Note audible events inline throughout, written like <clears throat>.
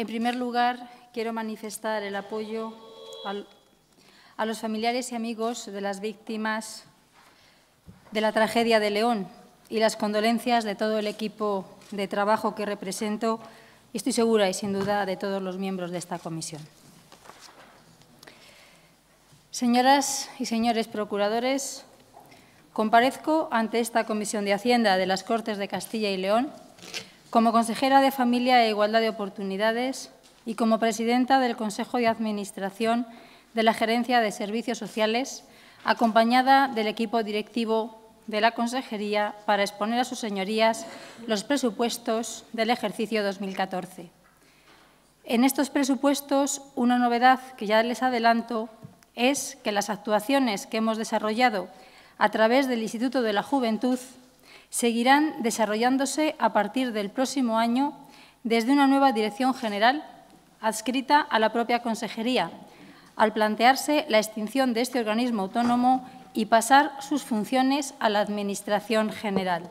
En primer lugar, quiero manifestar el apoyo a los familiares y amigos de las víctimas de la tragedia de León y las condolencias de todo el equipo de trabajo que represento y estoy segura y sin duda de todos los miembros de esta comisión. Señoras y señores procuradores, comparezco ante esta Comisión de Hacienda de las Cortes de Castilla y León como consejera de Familia e Igualdad de Oportunidades y como presidenta del Consejo de Administración de la Gerencia de Servicios Sociales, acompañada del equipo directivo de la Consejería para exponer a sus señorías los presupuestos del ejercicio 2014. En estos presupuestos, una novedad que ya les adelanto es que las actuaciones que hemos desarrollado a través del Instituto de la Juventud seguirán desarrollándose a partir del próximo año desde una nueva dirección general adscrita a la propia Consejería, al plantearse la extinción de este organismo autónomo y pasar sus funciones a la Administración General.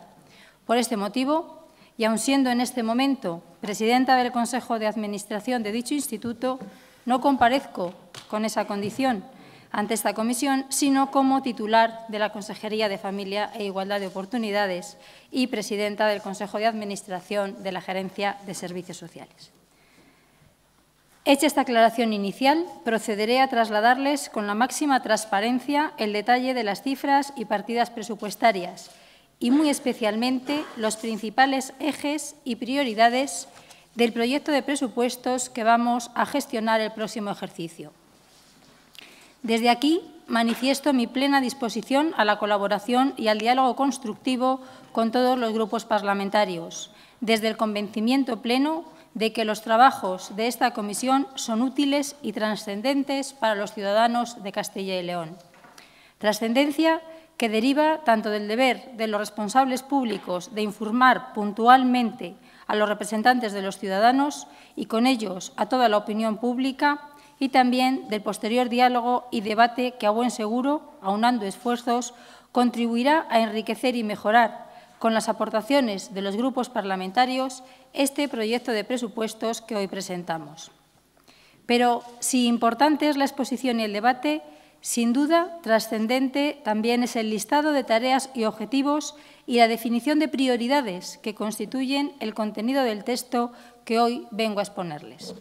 Por este motivo, y aun siendo en este momento presidenta del Consejo de Administración de dicho instituto, no comparezco con esa condición, ante esta comisión, sino como titular de la Consejería de Familia e Igualdad de Oportunidades y presidenta del Consejo de Administración de la Gerencia de Servicios Sociales. Hecha esta aclaración inicial, procederé a trasladarles con la máxima transparencia el detalle de las cifras y partidas presupuestarias y, muy especialmente, los principales ejes y prioridades del proyecto de presupuestos que vamos a gestionar el próximo ejercicio, desde aquí manifiesto mi plena disposición a la colaboración y al diálogo constructivo con todos los grupos parlamentarios, desde el convencimiento pleno de que los trabajos de esta comisión son útiles y trascendentes para los ciudadanos de Castilla y León. Trascendencia que deriva tanto del deber de los responsables públicos de informar puntualmente a los representantes de los ciudadanos y con ellos a toda la opinión pública y también del posterior diálogo y debate que, a buen seguro, aunando esfuerzos, contribuirá a enriquecer y mejorar, con las aportaciones de los grupos parlamentarios, este proyecto de presupuestos que hoy presentamos. Pero, si importante es la exposición y el debate, sin duda, trascendente también es el listado de tareas y objetivos y la definición de prioridades que constituyen el contenido del texto que hoy vengo a exponerles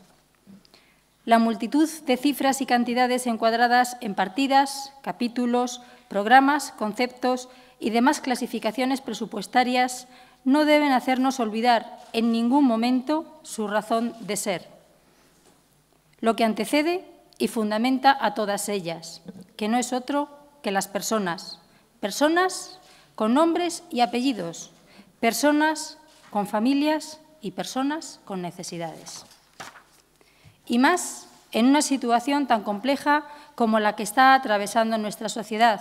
la multitud de cifras y cantidades encuadradas en partidas, capítulos, programas, conceptos y demás clasificaciones presupuestarias no deben hacernos olvidar en ningún momento su razón de ser, lo que antecede y fundamenta a todas ellas, que no es otro que las personas, personas con nombres y apellidos, personas con familias y personas con necesidades y más en una situación tan compleja como la que está atravesando nuestra sociedad,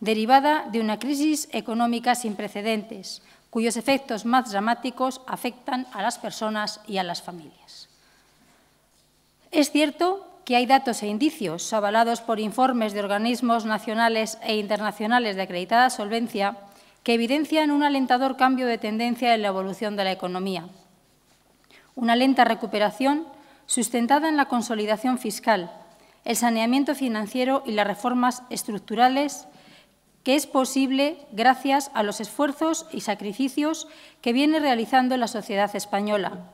derivada de una crisis económica sin precedentes, cuyos efectos más dramáticos afectan a las personas y a las familias. Es cierto que hay datos e indicios avalados por informes de organismos nacionales e internacionales de acreditada solvencia que evidencian un alentador cambio de tendencia en la evolución de la economía, una lenta recuperación sustentada en la consolidación fiscal, el saneamiento financiero y las reformas estructurales que es posible gracias a los esfuerzos y sacrificios que viene realizando la sociedad española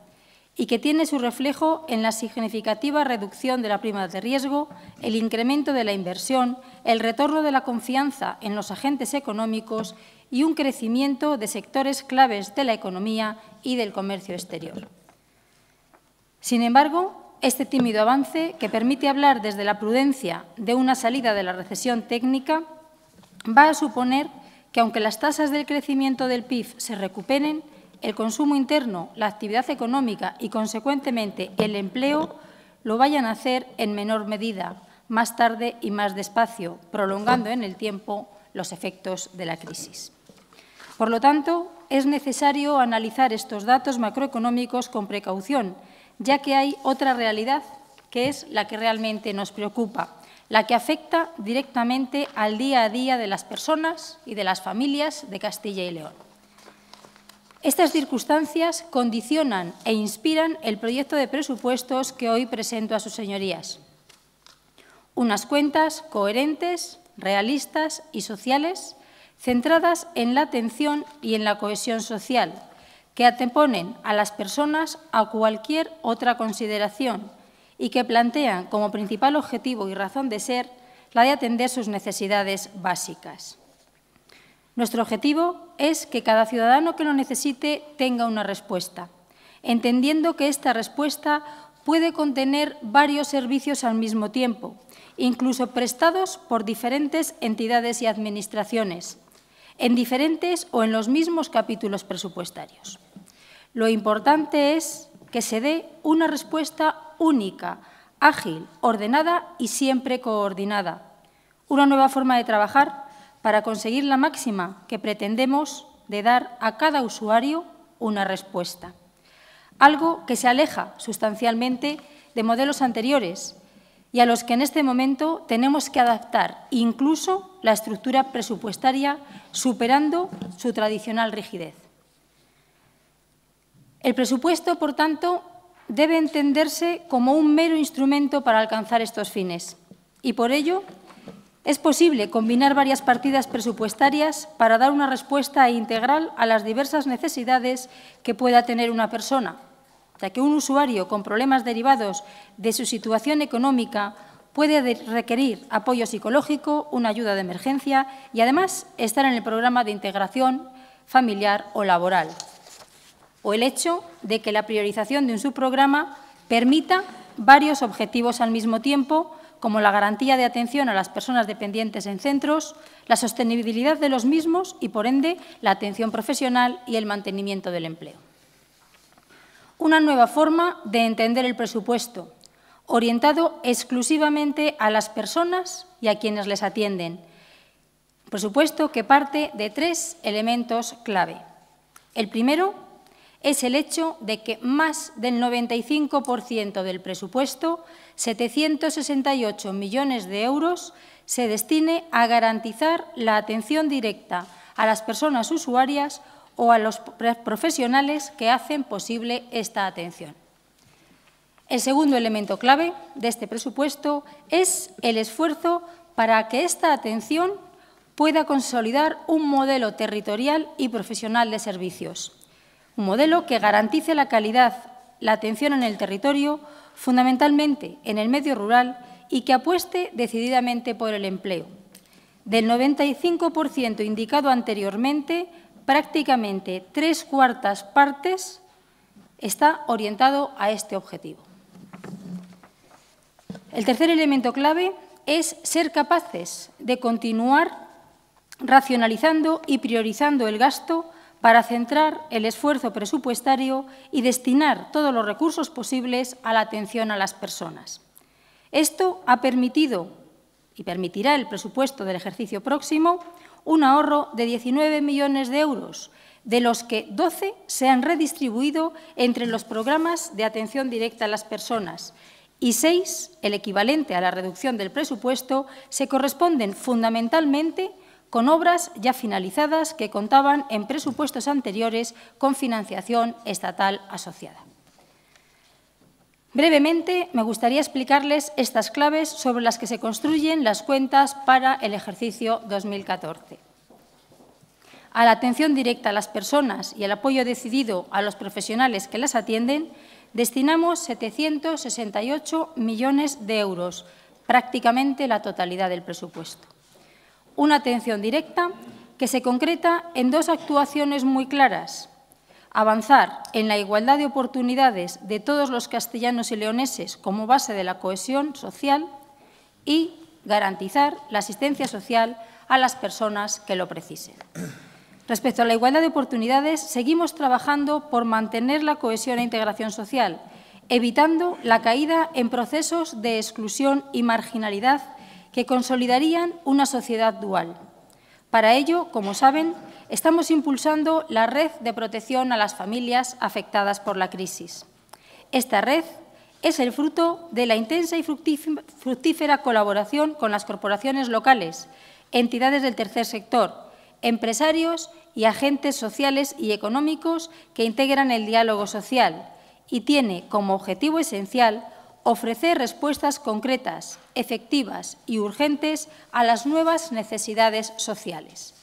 y que tiene su reflejo en la significativa reducción de la prima de riesgo, el incremento de la inversión, el retorno de la confianza en los agentes económicos y un crecimiento de sectores claves de la economía y del comercio exterior. Sin embargo, este tímido avance, que permite hablar desde la prudencia de una salida de la recesión técnica, va a suponer que aunque las tasas del crecimiento del PIB se recuperen, el consumo interno, la actividad económica y, consecuentemente, el empleo lo vayan a hacer en menor medida, más tarde y más despacio, prolongando en el tiempo los efectos de la crisis. Por lo tanto, es necesario analizar estos datos macroeconómicos con precaución ya que hay otra realidad que es la que realmente nos preocupa, la que afecta directamente al día a día de las personas y de las familias de Castilla y León. Estas circunstancias condicionan e inspiran el proyecto de presupuestos que hoy presento a sus señorías. Unas cuentas coherentes, realistas y sociales, centradas en la atención y en la cohesión social, que ateponen a las personas a cualquier otra consideración y que plantean como principal objetivo y razón de ser la de atender sus necesidades básicas. Nuestro objetivo es que cada ciudadano que lo necesite tenga una respuesta, entendiendo que esta respuesta puede contener varios servicios al mismo tiempo, incluso prestados por diferentes entidades y administraciones, en diferentes o en los mismos capítulos presupuestarios. Lo importante es que se dé una respuesta única, ágil, ordenada y siempre coordinada. Una nueva forma de trabajar para conseguir la máxima que pretendemos de dar a cada usuario una respuesta. Algo que se aleja sustancialmente de modelos anteriores y a los que en este momento tenemos que adaptar incluso la estructura presupuestaria, superando su tradicional rigidez. El presupuesto, por tanto, debe entenderse como un mero instrumento para alcanzar estos fines y, por ello, es posible combinar varias partidas presupuestarias para dar una respuesta integral a las diversas necesidades que pueda tener una persona, ya que un usuario con problemas derivados de su situación económica puede requerir apoyo psicológico, una ayuda de emergencia y, además, estar en el programa de integración familiar o laboral. O el hecho de que la priorización de un subprograma permita varios objetivos al mismo tiempo, como la garantía de atención a las personas dependientes en centros, la sostenibilidad de los mismos y, por ende, la atención profesional y el mantenimiento del empleo una nueva forma de entender el presupuesto, orientado exclusivamente a las personas y a quienes les atienden. presupuesto que parte de tres elementos clave. El primero es el hecho de que más del 95% del presupuesto, 768 millones de euros, se destine a garantizar la atención directa a las personas usuarias o a los profesionales que hacen posible esta atención. El segundo elemento clave de este presupuesto es el esfuerzo para que esta atención pueda consolidar un modelo territorial y profesional de servicios, un modelo que garantice la calidad, la atención en el territorio, fundamentalmente en el medio rural, y que apueste decididamente por el empleo. Del 95% indicado anteriormente, prácticamente tres cuartas partes está orientado a este objetivo. El tercer elemento clave es ser capaces de continuar racionalizando y priorizando el gasto para centrar el esfuerzo presupuestario y destinar todos los recursos posibles a la atención a las personas. Esto ha permitido y permitirá el presupuesto del ejercicio próximo un ahorro de 19 millones de euros, de los que 12 se han redistribuido entre los programas de atención directa a las personas y 6, el equivalente a la reducción del presupuesto, se corresponden fundamentalmente con obras ya finalizadas que contaban en presupuestos anteriores con financiación estatal asociada. Brevemente, me gustaría explicarles estas claves sobre las que se construyen las cuentas para el ejercicio 2014. A la atención directa a las personas y al apoyo decidido a los profesionales que las atienden, destinamos 768 millones de euros, prácticamente la totalidad del presupuesto. Una atención directa que se concreta en dos actuaciones muy claras, avanzar en la igualdad de oportunidades de todos los castellanos y leoneses como base de la cohesión social y garantizar la asistencia social a las personas que lo precisen. Respecto a la igualdad de oportunidades, seguimos trabajando por mantener la cohesión e integración social, evitando la caída en procesos de exclusión y marginalidad que consolidarían una sociedad dual. Para ello, como saben, estamos impulsando la red de protección a las familias afectadas por la crisis. Esta red es el fruto de la intensa y fructífera colaboración con las corporaciones locales, entidades del tercer sector, empresarios y agentes sociales y económicos que integran el diálogo social y tiene como objetivo esencial ofrecer respuestas concretas, efectivas y urgentes a las nuevas necesidades sociales.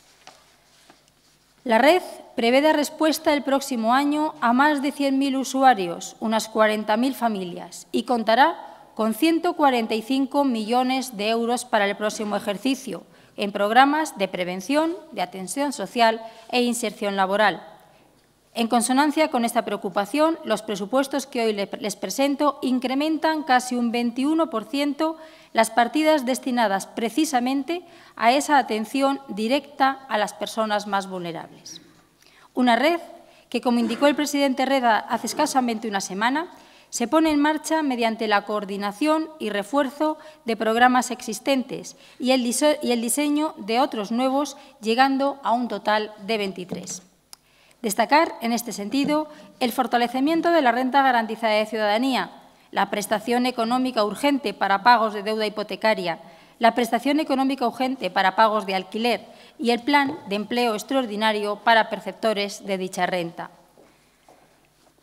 La red prevé dar respuesta el próximo año a más de 100.000 usuarios, unas 40.000 familias, y contará con 145 millones de euros para el próximo ejercicio en programas de prevención, de atención social e inserción laboral. En consonancia con esta preocupación, los presupuestos que hoy les presento incrementan casi un 21% las partidas destinadas precisamente a esa atención directa a las personas más vulnerables. Una red que, como indicó el presidente Reda hace escasamente una semana, se pone en marcha mediante la coordinación y refuerzo de programas existentes y el, y el diseño de otros nuevos, llegando a un total de 23. Destacar, en este sentido, el fortalecimiento de la renta garantizada de ciudadanía, la prestación económica urgente para pagos de deuda hipotecaria, la prestación económica urgente para pagos de alquiler y el plan de empleo extraordinario para perceptores de dicha renta.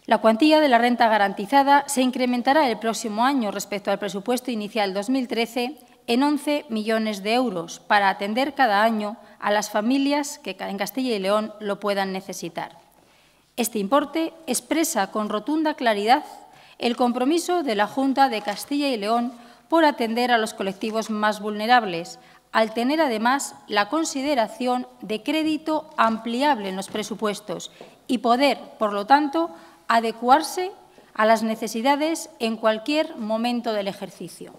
La cuantía de la renta garantizada se incrementará el próximo año respecto al presupuesto inicial 2013 en 11 millones de euros para atender cada año a las familias que en Castilla y León lo puedan necesitar. Este importe expresa con rotunda claridad el compromiso de la Junta de Castilla y León por atender a los colectivos más vulnerables, al tener además la consideración de crédito ampliable en los presupuestos y poder, por lo tanto, adecuarse a las necesidades en cualquier momento del ejercicio.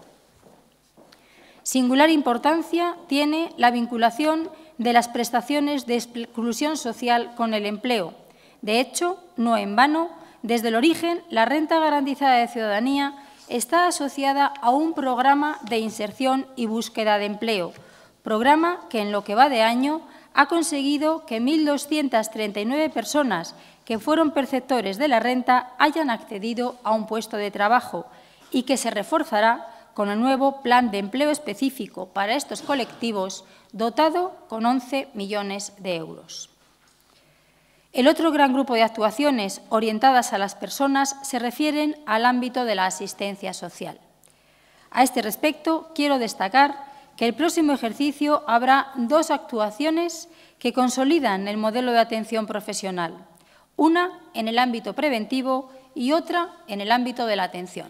Singular importancia tiene la vinculación de las prestaciones de exclusión social con el empleo. De hecho, no en vano, desde el origen, la renta garantizada de ciudadanía está asociada a un programa de inserción y búsqueda de empleo, programa que en lo que va de año ha conseguido que 1.239 personas que fueron perceptores de la renta hayan accedido a un puesto de trabajo y que se reforzará con el nuevo plan de empleo específico para estos colectivos dotado con 11 millones de euros. El otro gran grupo de actuaciones orientadas a las personas se refieren al ámbito de la asistencia social. A este respecto, quiero destacar que el próximo ejercicio habrá dos actuaciones que consolidan el modelo de atención profesional, una en el ámbito preventivo y otra en el ámbito de la atención.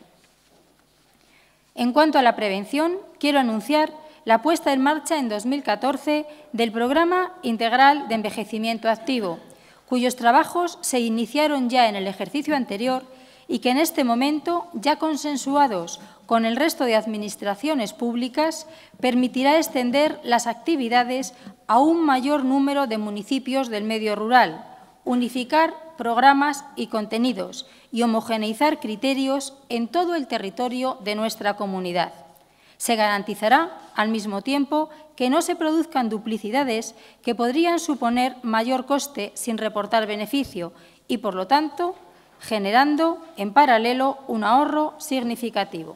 En cuanto a la prevención, quiero anunciar la puesta en marcha en 2014 del Programa Integral de Envejecimiento Activo, cuyos trabajos se iniciaron ya en el ejercicio anterior y que en este momento, ya consensuados con el resto de administraciones públicas, permitirá extender las actividades a un mayor número de municipios del medio rural, unificar programas y contenidos y homogeneizar criterios en todo el territorio de nuestra comunidad. Se garantizará, al mismo tiempo, que no se produzcan duplicidades que podrían suponer mayor coste sin reportar beneficio y, por lo tanto, generando en paralelo un ahorro significativo.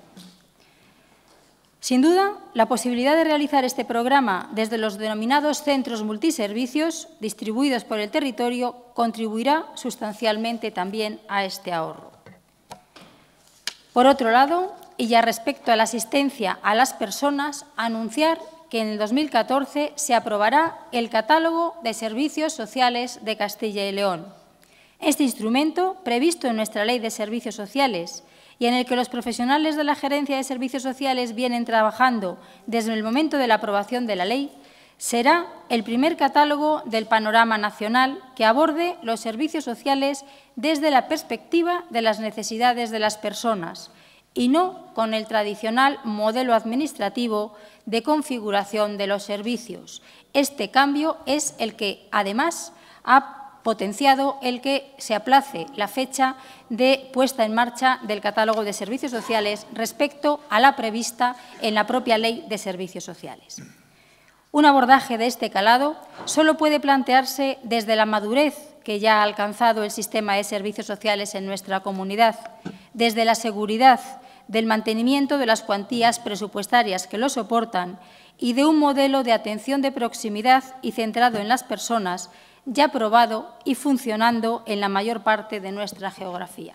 Sin duda, la posibilidad de realizar este programa desde los denominados centros multiservicios distribuidos por el territorio contribuirá sustancialmente también a este ahorro. Por otro lado, y ya respecto a la asistencia a las personas, anunciar que en el 2014 se aprobará el Catálogo de Servicios Sociales de Castilla y León. Este instrumento, previsto en nuestra Ley de Servicios Sociales y en el que los profesionales de la Gerencia de Servicios Sociales vienen trabajando desde el momento de la aprobación de la ley, será el primer catálogo del panorama nacional que aborde los servicios sociales desde la perspectiva de las necesidades de las personas, y no con el tradicional modelo administrativo de configuración de los servicios. Este cambio es el que, además, ha potenciado el que se aplace la fecha de puesta en marcha del catálogo de servicios sociales respecto a la prevista en la propia Ley de Servicios Sociales. Un abordaje de este calado solo puede plantearse desde la madurez que ya ha alcanzado el sistema de servicios sociales en nuestra comunidad, desde la seguridad del mantenimiento de las cuantías presupuestarias que lo soportan y de un modelo de atención de proximidad y centrado en las personas ya probado y funcionando en la mayor parte de nuestra geografía.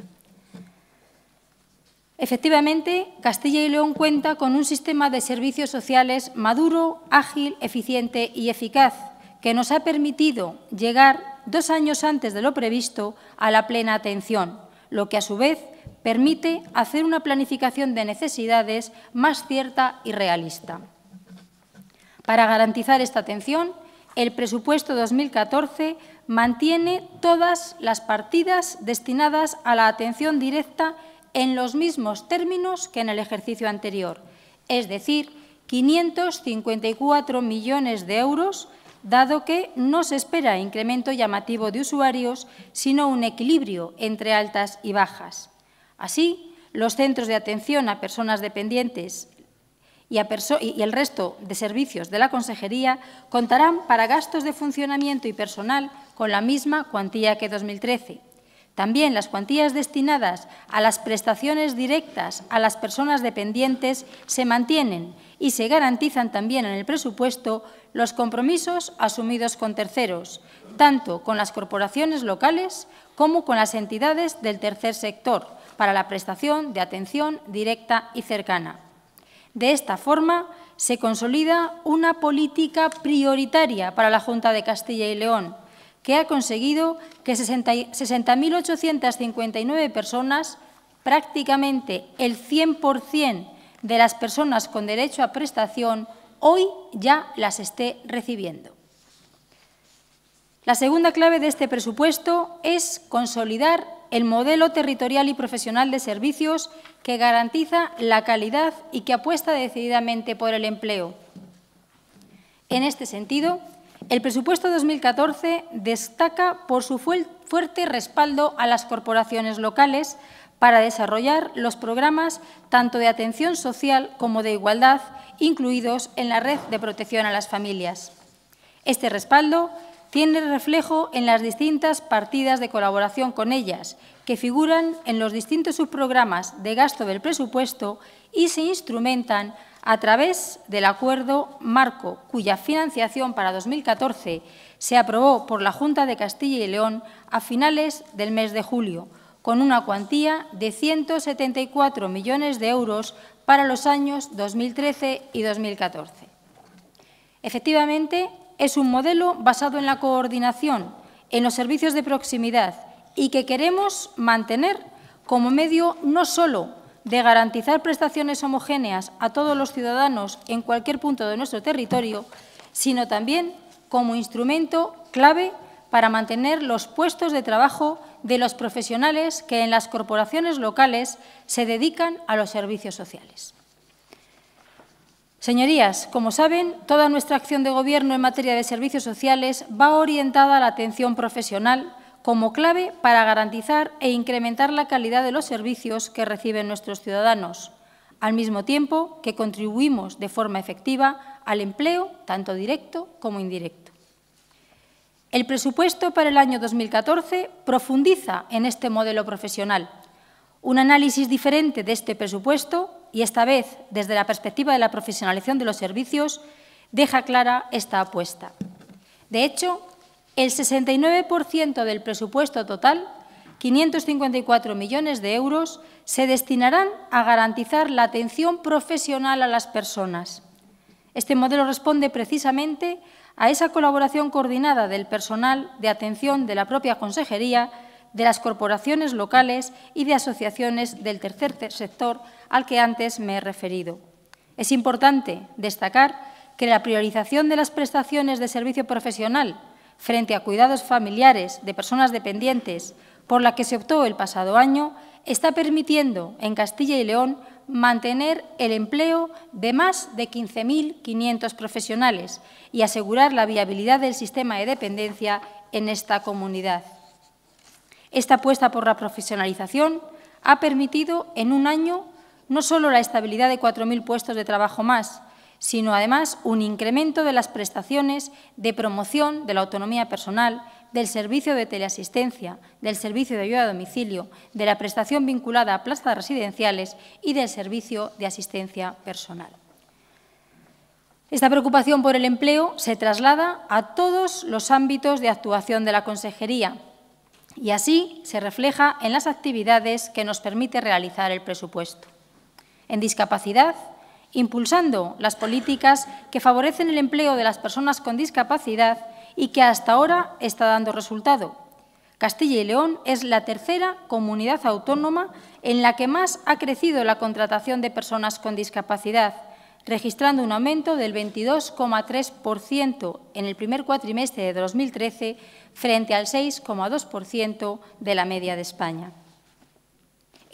Efectivamente, Castilla y León cuenta con un sistema de servicios sociales maduro, ágil, eficiente y eficaz, que nos ha permitido llegar dos años antes de lo previsto a la plena atención, lo que a su vez permite hacer una planificación de necesidades más cierta y realista. Para garantizar esta atención, el presupuesto 2014 mantiene todas las partidas destinadas a la atención directa en los mismos términos que en el ejercicio anterior, es decir, 554 millones de euros dado que no se espera incremento llamativo de usuarios, sino un equilibrio entre altas y bajas. Así, los centros de atención a personas dependientes y, el resto de servicios de la Consejería contarán para gastos de funcionamiento y personal con la misma cuantía que 2013 también las cuantías destinadas a las prestaciones directas a las personas dependientes se mantienen y se garantizan también en el presupuesto los compromisos asumidos con terceros, tanto con las corporaciones locales como con las entidades del tercer sector, para la prestación de atención directa y cercana. De esta forma, se consolida una política prioritaria para la Junta de Castilla y León, que ha conseguido que 60.859 personas, prácticamente el 100% de las personas con derecho a prestación, hoy ya las esté recibiendo. La segunda clave de este presupuesto es consolidar el modelo territorial y profesional de servicios que garantiza la calidad y que apuesta decididamente por el empleo. En este sentido, el presupuesto 2014 destaca por su fuerte respaldo a las corporaciones locales para desarrollar los programas tanto de atención social como de igualdad incluidos en la red de protección a las familias. Este respaldo tiene reflejo en las distintas partidas de colaboración con ellas, que figuran en los distintos subprogramas de gasto del presupuesto y se instrumentan a través del acuerdo marco, cuya financiación para 2014 se aprobó por la Junta de Castilla y León a finales del mes de julio, con una cuantía de 174 millones de euros para los años 2013 y 2014. Efectivamente, es un modelo basado en la coordinación, en los servicios de proximidad y que queremos mantener como medio no solo de garantizar prestaciones homogéneas a todos los ciudadanos en cualquier punto de nuestro territorio, sino también como instrumento clave para mantener los puestos de trabajo de los profesionales que en las corporaciones locales se dedican a los servicios sociales. Señorías, como saben, toda nuestra acción de Gobierno en materia de servicios sociales va orientada a la atención profesional, como clave para garantizar e incrementar la calidad de los servicios que reciben nuestros ciudadanos, al mismo tiempo que contribuimos de forma efectiva al empleo, tanto directo como indirecto. El presupuesto para el año 2014 profundiza en este modelo profesional. Un análisis diferente de este presupuesto, y esta vez desde la perspectiva de la profesionalización de los servicios, deja clara esta apuesta. De hecho, el 69% del presupuesto total, 554 millones de euros, se destinarán a garantizar la atención profesional a las personas. Este modelo responde precisamente a esa colaboración coordinada del personal de atención de la propia consejería, de las corporaciones locales y de asociaciones del tercer sector al que antes me he referido. Es importante destacar que la priorización de las prestaciones de servicio profesional frente a cuidados familiares de personas dependientes, por la que se optó el pasado año, está permitiendo en Castilla y León mantener el empleo de más de 15.500 profesionales y asegurar la viabilidad del sistema de dependencia en esta comunidad. Esta apuesta por la profesionalización ha permitido en un año no solo la estabilidad de 4.000 puestos de trabajo más, sino además un incremento de las prestaciones de promoción de la autonomía personal, del servicio de teleasistencia, del servicio de ayuda a domicilio, de la prestación vinculada a plazas residenciales y del servicio de asistencia personal. Esta preocupación por el empleo se traslada a todos los ámbitos de actuación de la Consejería y así se refleja en las actividades que nos permite realizar el presupuesto. En discapacidad, impulsando las políticas que favorecen el empleo de las personas con discapacidad y que hasta ahora está dando resultado. Castilla y León es la tercera comunidad autónoma en la que más ha crecido la contratación de personas con discapacidad, registrando un aumento del 22,3% en el primer cuatrimestre de 2013 frente al 6,2% de la media de España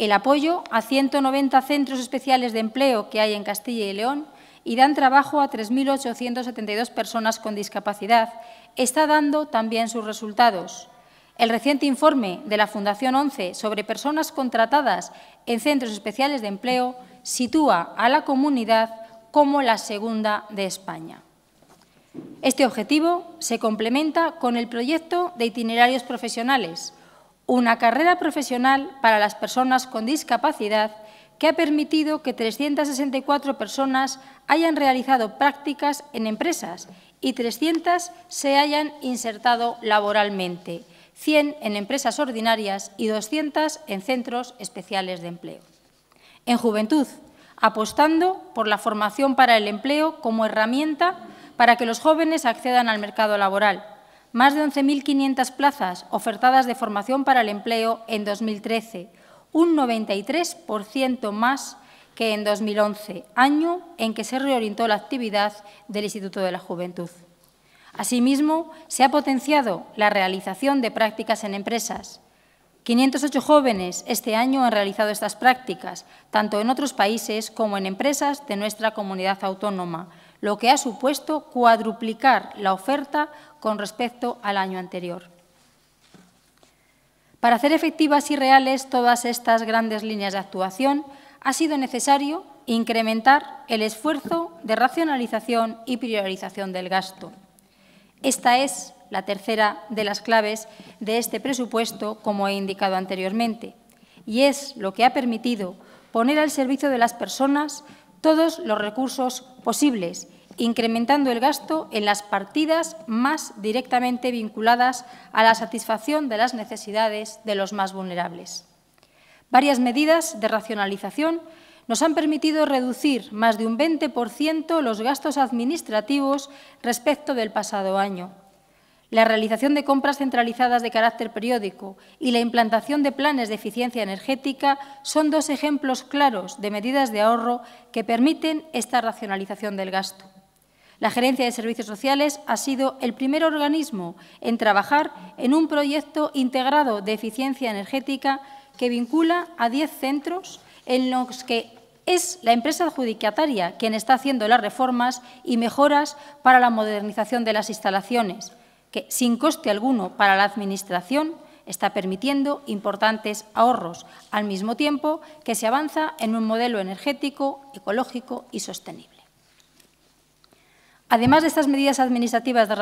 el apoyo a 190 centros especiales de empleo que hay en Castilla y León y dan trabajo a 3.872 personas con discapacidad, está dando también sus resultados. El reciente informe de la Fundación 11 sobre personas contratadas en centros especiales de empleo sitúa a la comunidad como la segunda de España. Este objetivo se complementa con el proyecto de itinerarios profesionales, una carrera profesional para las personas con discapacidad que ha permitido que 364 personas hayan realizado prácticas en empresas y 300 se hayan insertado laboralmente, 100 en empresas ordinarias y 200 en centros especiales de empleo. En juventud, apostando por la formación para el empleo como herramienta para que los jóvenes accedan al mercado laboral, más de 11.500 plazas ofertadas de formación para el empleo en 2013, un 93% más que en 2011, año en que se reorientó la actividad del Instituto de la Juventud. Asimismo, se ha potenciado la realización de prácticas en empresas. 508 jóvenes este año han realizado estas prácticas, tanto en otros países como en empresas de nuestra comunidad autónoma, lo que ha supuesto cuadruplicar la oferta con respecto al año anterior. Para hacer efectivas y reales todas estas grandes líneas de actuación, ha sido necesario incrementar el esfuerzo de racionalización y priorización del gasto. Esta es la tercera de las claves de este presupuesto, como he indicado anteriormente, y es lo que ha permitido poner al servicio de las personas todos los recursos posibles, incrementando el gasto en las partidas más directamente vinculadas a la satisfacción de las necesidades de los más vulnerables. Varias medidas de racionalización nos han permitido reducir más de un 20% los gastos administrativos respecto del pasado año, la realización de compras centralizadas de carácter periódico y la implantación de planes de eficiencia energética son dos ejemplos claros de medidas de ahorro que permiten esta racionalización del gasto. La Gerencia de Servicios Sociales ha sido el primer organismo en trabajar en un proyecto integrado de eficiencia energética que vincula a diez centros en los que es la empresa adjudicataria quien está haciendo las reformas y mejoras para la modernización de las instalaciones, que, sin coste alguno para la Administración, está permitiendo importantes ahorros, al mismo tiempo que se avanza en un modelo energético, ecológico y sostenible. Además de estas medidas administrativas de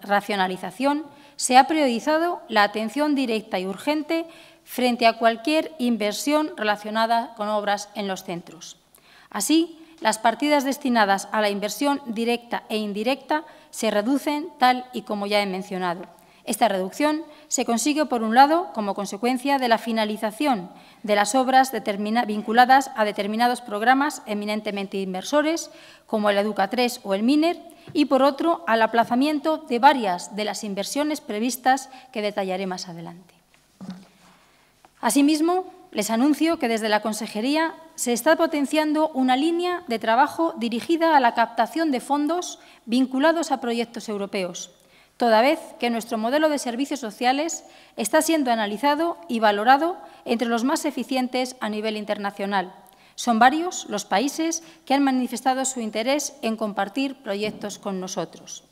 racionalización, se ha priorizado la atención directa y urgente frente a cualquier inversión relacionada con obras en los centros. Así, las partidas destinadas a la inversión directa e indirecta se reducen tal y como ya he mencionado. Esta reducción se consigue, por un lado, como consecuencia de la finalización de las obras vinculadas a determinados programas eminentemente inversores, como el Educa 3 o el MINER, y, por otro, al aplazamiento de varias de las inversiones previstas que detallaré más adelante. Asimismo, les anuncio que desde la Consejería se está potenciando una línea de trabajo dirigida a la captación de fondos vinculados a proyectos europeos, toda vez que nuestro modelo de servicios sociales está siendo analizado y valorado entre los más eficientes a nivel internacional. Son varios los países que han manifestado su interés en compartir proyectos con nosotros.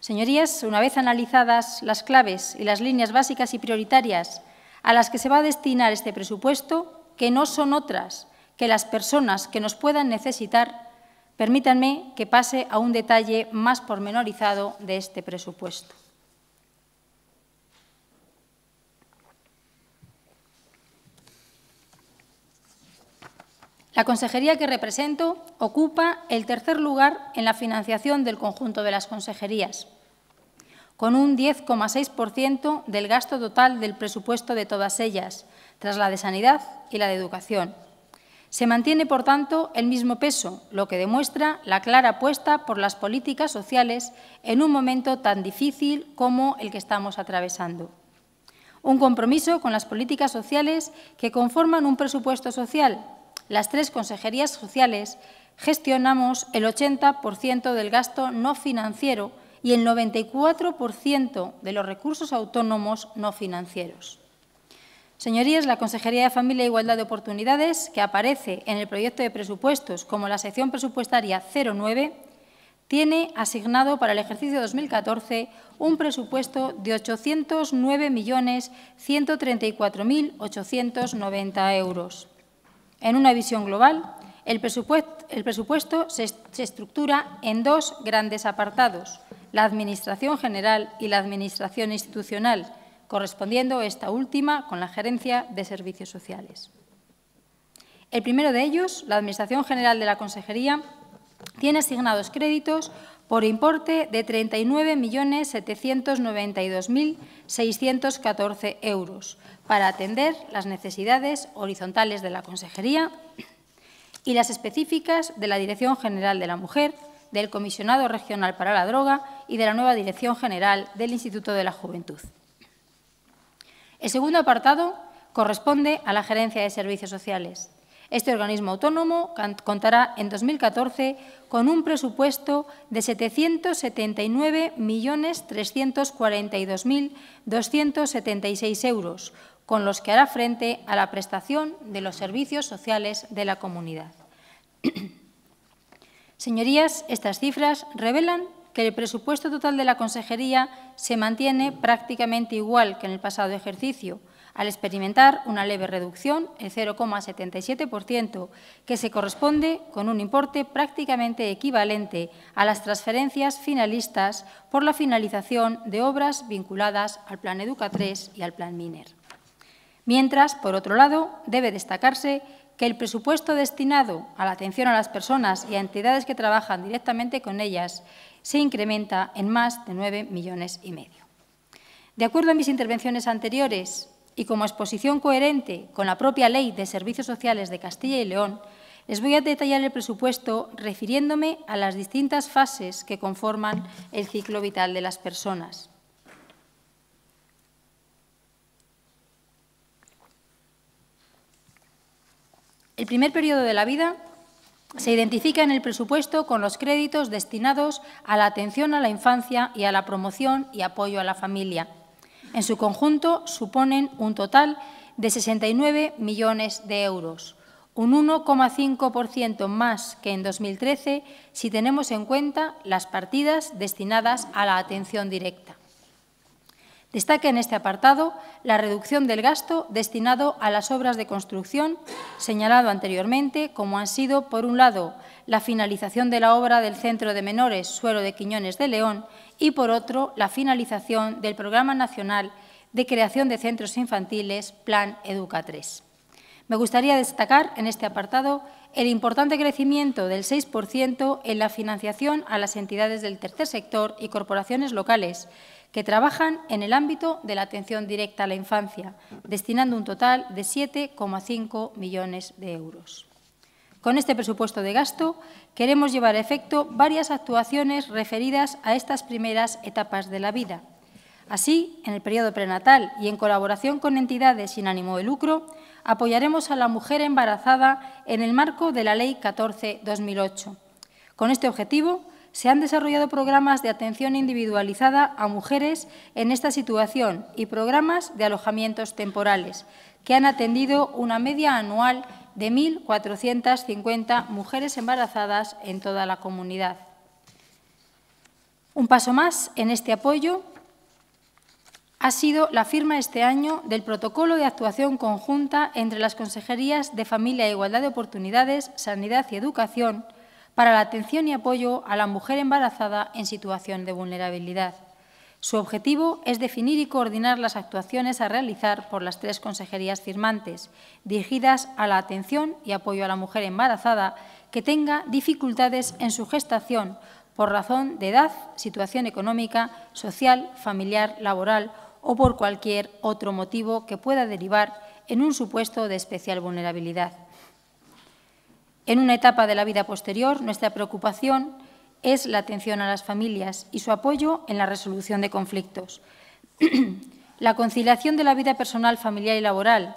Señorías, una vez analizadas las claves y las líneas básicas y prioritarias a las que se va a destinar este presupuesto, que no son otras que las personas que nos puedan necesitar, permítanme que pase a un detalle más pormenorizado de este presupuesto. La consejería que represento ocupa el tercer lugar en la financiación del conjunto de las consejerías, con un 10,6% del gasto total del presupuesto de todas ellas, tras la de sanidad y la de educación. Se mantiene, por tanto, el mismo peso, lo que demuestra la clara apuesta por las políticas sociales en un momento tan difícil como el que estamos atravesando. Un compromiso con las políticas sociales que conforman un presupuesto social. Las tres consejerías sociales gestionamos el 80% del gasto no financiero y el 94% de los recursos autónomos no financieros. Señorías, la Consejería de Familia e Igualdad de Oportunidades, que aparece en el proyecto de presupuestos como la sección presupuestaria 09, tiene asignado para el ejercicio 2014 un presupuesto de 809.134.890 euros. En una visión global, el presupuesto, se estructura en dos grandes apartados la Administración General y la Administración Institucional, correspondiendo esta última con la Gerencia de Servicios Sociales. El primero de ellos, la Administración General de la Consejería, tiene asignados créditos por importe de 39.792.614 euros para atender las necesidades horizontales de la Consejería y las específicas de la Dirección General de la Mujer, del Comisionado Regional para la Droga y de la nueva Dirección General del Instituto de la Juventud. El segundo apartado corresponde a la Gerencia de Servicios Sociales. Este organismo autónomo contará en 2014 con un presupuesto de 779.342.276 euros, con los que hará frente a la prestación de los servicios sociales de la comunidad. <clears throat> Señorías, estas cifras revelan que el presupuesto total de la consejería se mantiene prácticamente igual que en el pasado ejercicio, al experimentar una leve reducción, el 0,77%, que se corresponde con un importe prácticamente equivalente a las transferencias finalistas por la finalización de obras vinculadas al Plan Educa 3 y al Plan Miner. Mientras, por otro lado, debe destacarse que el presupuesto destinado a la atención a las personas y a entidades que trabajan directamente con ellas se incrementa en más de 9 millones y medio. De acuerdo a mis intervenciones anteriores y como exposición coherente con la propia Ley de Servicios Sociales de Castilla y León, les voy a detallar el presupuesto refiriéndome a las distintas fases que conforman el ciclo vital de las personas. El primer periodo de la vida se identifica en el presupuesto con los créditos destinados a la atención a la infancia y a la promoción y apoyo a la familia. En su conjunto suponen un total de 69 millones de euros, un 1,5% más que en 2013 si tenemos en cuenta las partidas destinadas a la atención directa. Destaca en este apartado la reducción del gasto destinado a las obras de construcción, señalado anteriormente, como han sido, por un lado, la finalización de la obra del Centro de Menores Suelo de Quiñones de León y, por otro, la finalización del Programa Nacional de Creación de Centros Infantiles, Plan Educa 3. Me gustaría destacar en este apartado el importante crecimiento del 6% en la financiación a las entidades del tercer sector y corporaciones locales que trabajan en el ámbito de la atención directa a la infancia, destinando un total de 7,5 millones de euros. Con este presupuesto de gasto queremos llevar a efecto varias actuaciones referidas a estas primeras etapas de la vida. Así, en el periodo prenatal y en colaboración con entidades sin ánimo de lucro, apoyaremos a la mujer embarazada en el marco de la Ley 14-2008. Con este objetivo, se han desarrollado programas de atención individualizada a mujeres en esta situación y programas de alojamientos temporales, que han atendido una media anual de 1.450 mujeres embarazadas en toda la comunidad. Un paso más en este apoyo ha sido la firma este año del protocolo de actuación conjunta entre las Consejerías de Familia e Igualdad de Oportunidades, Sanidad y Educación para la atención y apoyo a la mujer embarazada en situación de vulnerabilidad. Su objetivo es definir y coordinar las actuaciones a realizar por las tres consejerías firmantes, dirigidas a la atención y apoyo a la mujer embarazada que tenga dificultades en su gestación por razón de edad, situación económica, social, familiar, laboral o por cualquier otro motivo que pueda derivar en un supuesto de especial vulnerabilidad. En una etapa de la vida posterior, nuestra preocupación es la atención a las familias y su apoyo en la resolución de conflictos, <clears throat> la conciliación de la vida personal, familiar y laboral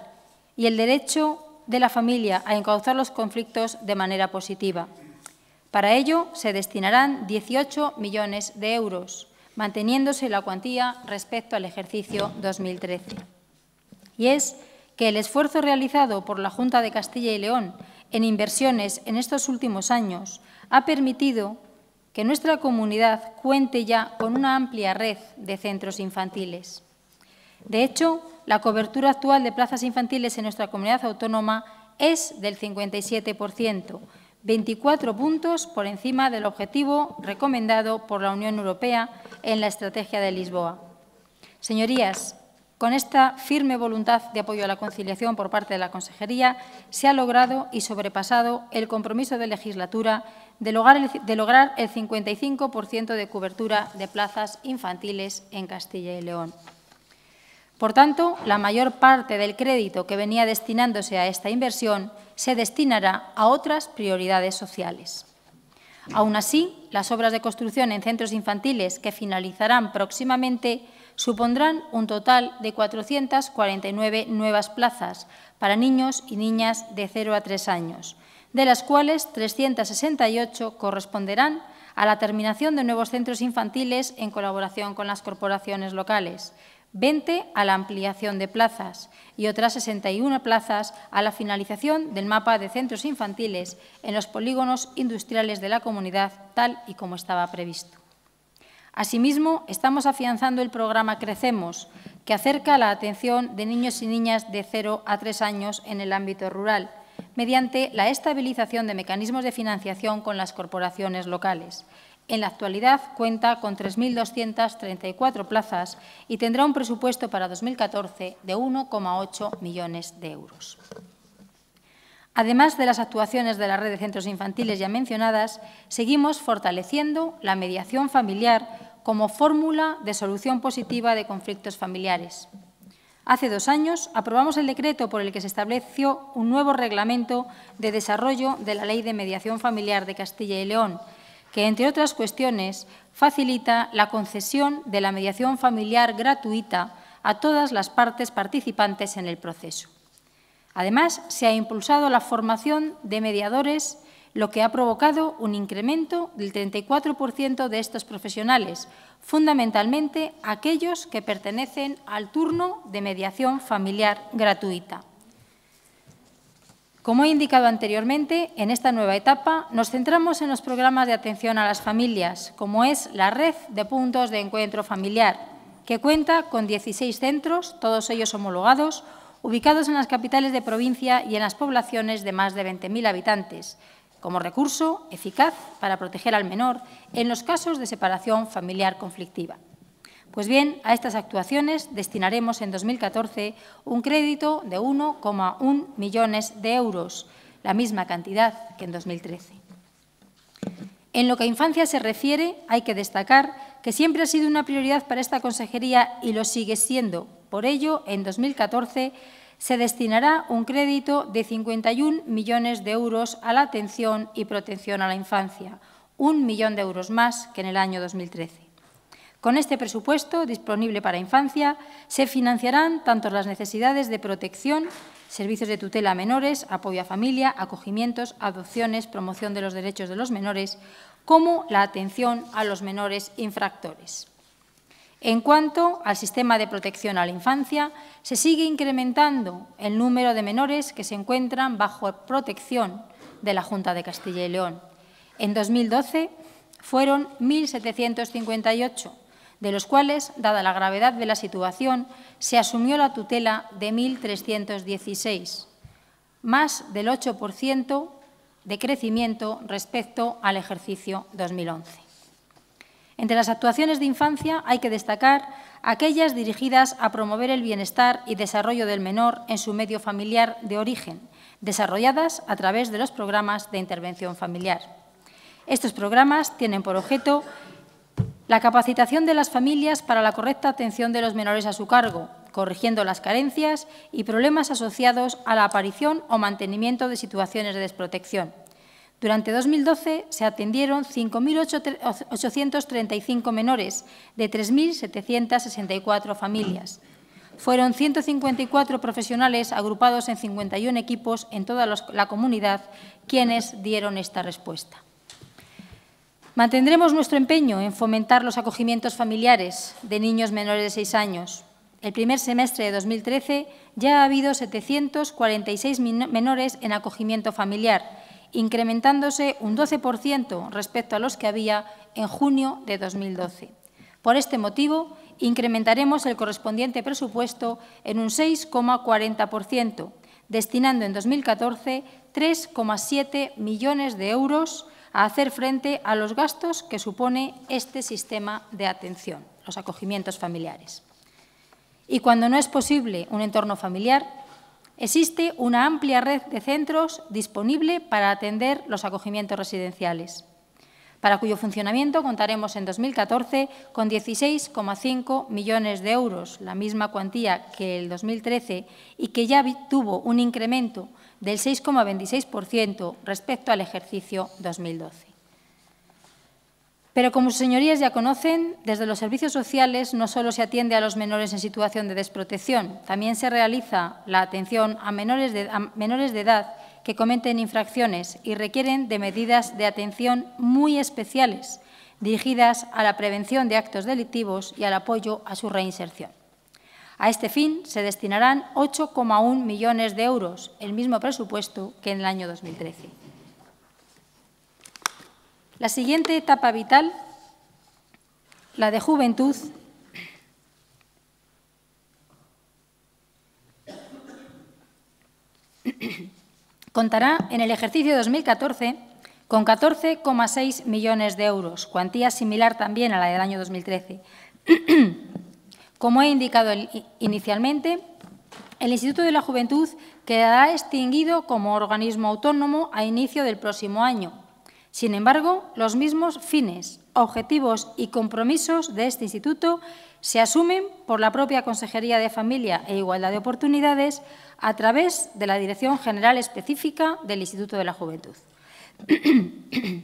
y el derecho de la familia a encauzar los conflictos de manera positiva. Para ello se destinarán 18 millones de euros manteniéndose la cuantía respecto al ejercicio 2013. Y es que el esfuerzo realizado por la Junta de Castilla y León en inversiones en estos últimos años ha permitido que nuestra comunidad cuente ya con una amplia red de centros infantiles. De hecho, la cobertura actual de plazas infantiles en nuestra comunidad autónoma es del 57%, 24 puntos por encima del objetivo recomendado por la Unión Europea en la Estrategia de Lisboa. Señorías, con esta firme voluntad de apoyo a la conciliación por parte de la Consejería, se ha logrado y sobrepasado el compromiso de legislatura de lograr el, de 55% de cobertura de plazas infantiles en Castilla y León. Por tanto, la mayor parte del crédito que venía destinándose a esta inversión se destinará a otras prioridades sociales. Aún así, las obras de construcción en centros infantiles que finalizarán próximamente supondrán un total de 449 nuevas plazas para niños y niñas de 0 a 3 años, de las cuales 368 corresponderán a la terminación de nuevos centros infantiles en colaboración con las corporaciones locales 20 a la ampliación de plazas y otras 61 plazas a la finalización del mapa de centros infantiles en los polígonos industriales de la comunidad, tal y como estaba previsto. Asimismo, estamos afianzando el programa Crecemos, que acerca la atención de niños y niñas de 0 a 3 años en el ámbito rural, mediante la estabilización de mecanismos de financiación con las corporaciones locales. En la actualidad cuenta con 3.234 plazas y tendrá un presupuesto para 2014 de 1,8 millones de euros. Además de las actuaciones de la red de centros infantiles ya mencionadas, seguimos fortaleciendo la mediación familiar como fórmula de solución positiva de conflictos familiares. Hace dos años aprobamos el decreto por el que se estableció un nuevo reglamento de desarrollo de la Ley de Mediación Familiar de Castilla y León, entre otras cuestiones, facilita la concesión de la mediación familiar gratuita a todas las partes participantes en el proceso. Además, se ha impulsado la formación de mediadores, lo que ha provocado un incremento del 34% de estos profesionales, fundamentalmente aquellos que pertenecen al turno de mediación familiar gratuita. Como he indicado anteriormente, en esta nueva etapa nos centramos en los programas de atención a las familias, como es la Red de Puntos de Encuentro Familiar, que cuenta con 16 centros, todos ellos homologados, ubicados en las capitales de provincia y en las poblaciones de más de 20.000 habitantes, como recurso eficaz para proteger al menor en los casos de separación familiar conflictiva. Pues bien, a estas actuaciones destinaremos en 2014 un crédito de 1,1 millones de euros, la misma cantidad que en 2013. En lo que a infancia se refiere, hay que destacar que siempre ha sido una prioridad para esta consejería y lo sigue siendo. Por ello, en 2014 se destinará un crédito de 51 millones de euros a la atención y protección a la infancia, un millón de euros más que en el año 2013. Con este presupuesto disponible para infancia se financiarán tanto las necesidades de protección, servicios de tutela a menores, apoyo a familia, acogimientos, adopciones, promoción de los derechos de los menores, como la atención a los menores infractores. En cuanto al sistema de protección a la infancia, se sigue incrementando el número de menores que se encuentran bajo protección de la Junta de Castilla y León. En 2012 fueron 1.758 de los cuales, dada la gravedad de la situación, se asumió la tutela de 1.316, más del 8% de crecimiento respecto al ejercicio 2011. Entre las actuaciones de infancia hay que destacar aquellas dirigidas a promover el bienestar y desarrollo del menor en su medio familiar de origen, desarrolladas a través de los programas de intervención familiar. Estos programas tienen por objeto la capacitación de las familias para la correcta atención de los menores a su cargo, corrigiendo las carencias y problemas asociados a la aparición o mantenimiento de situaciones de desprotección. Durante 2012 se atendieron 5.835 menores de 3.764 familias. Fueron 154 profesionales agrupados en 51 equipos en toda la comunidad quienes dieron esta respuesta. Mantendremos nuestro empeño en fomentar los acogimientos familiares de niños menores de 6 años. El primer semestre de 2013 ya ha habido 746 menores en acogimiento familiar, incrementándose un 12% respecto a los que había en junio de 2012. Por este motivo, incrementaremos el correspondiente presupuesto en un 6,40%, destinando en 2014 3,7 millones de euros a hacer frente a los gastos que supone este sistema de atención, los acogimientos familiares. Y cuando no es posible un entorno familiar, existe una amplia red de centros disponible para atender los acogimientos residenciales para cuyo funcionamiento contaremos en 2014 con 16,5 millones de euros, la misma cuantía que el 2013 y que ya tuvo un incremento del 6,26% respecto al ejercicio 2012. Pero como sus señorías ya conocen, desde los servicios sociales no solo se atiende a los menores en situación de desprotección, también se realiza la atención a menores de, a menores de edad que cometen infracciones y requieren de medidas de atención muy especiales, dirigidas a la prevención de actos delictivos y al apoyo a su reinserción. A este fin se destinarán 8,1 millones de euros, el mismo presupuesto que en el año 2013. La siguiente etapa vital, la de juventud, contará en el ejercicio 2014 con 14,6 millones de euros, cuantía similar también a la del año 2013. <clears throat> Como he indicado inicialmente, el Instituto de la Juventud quedará extinguido como organismo autónomo a inicio del próximo año. Sin embargo, los mismos fines, objetivos y compromisos de este instituto se asumen por la propia Consejería de Familia e Igualdad de Oportunidades a través de la Dirección General Específica del Instituto de la Juventud. <clears throat>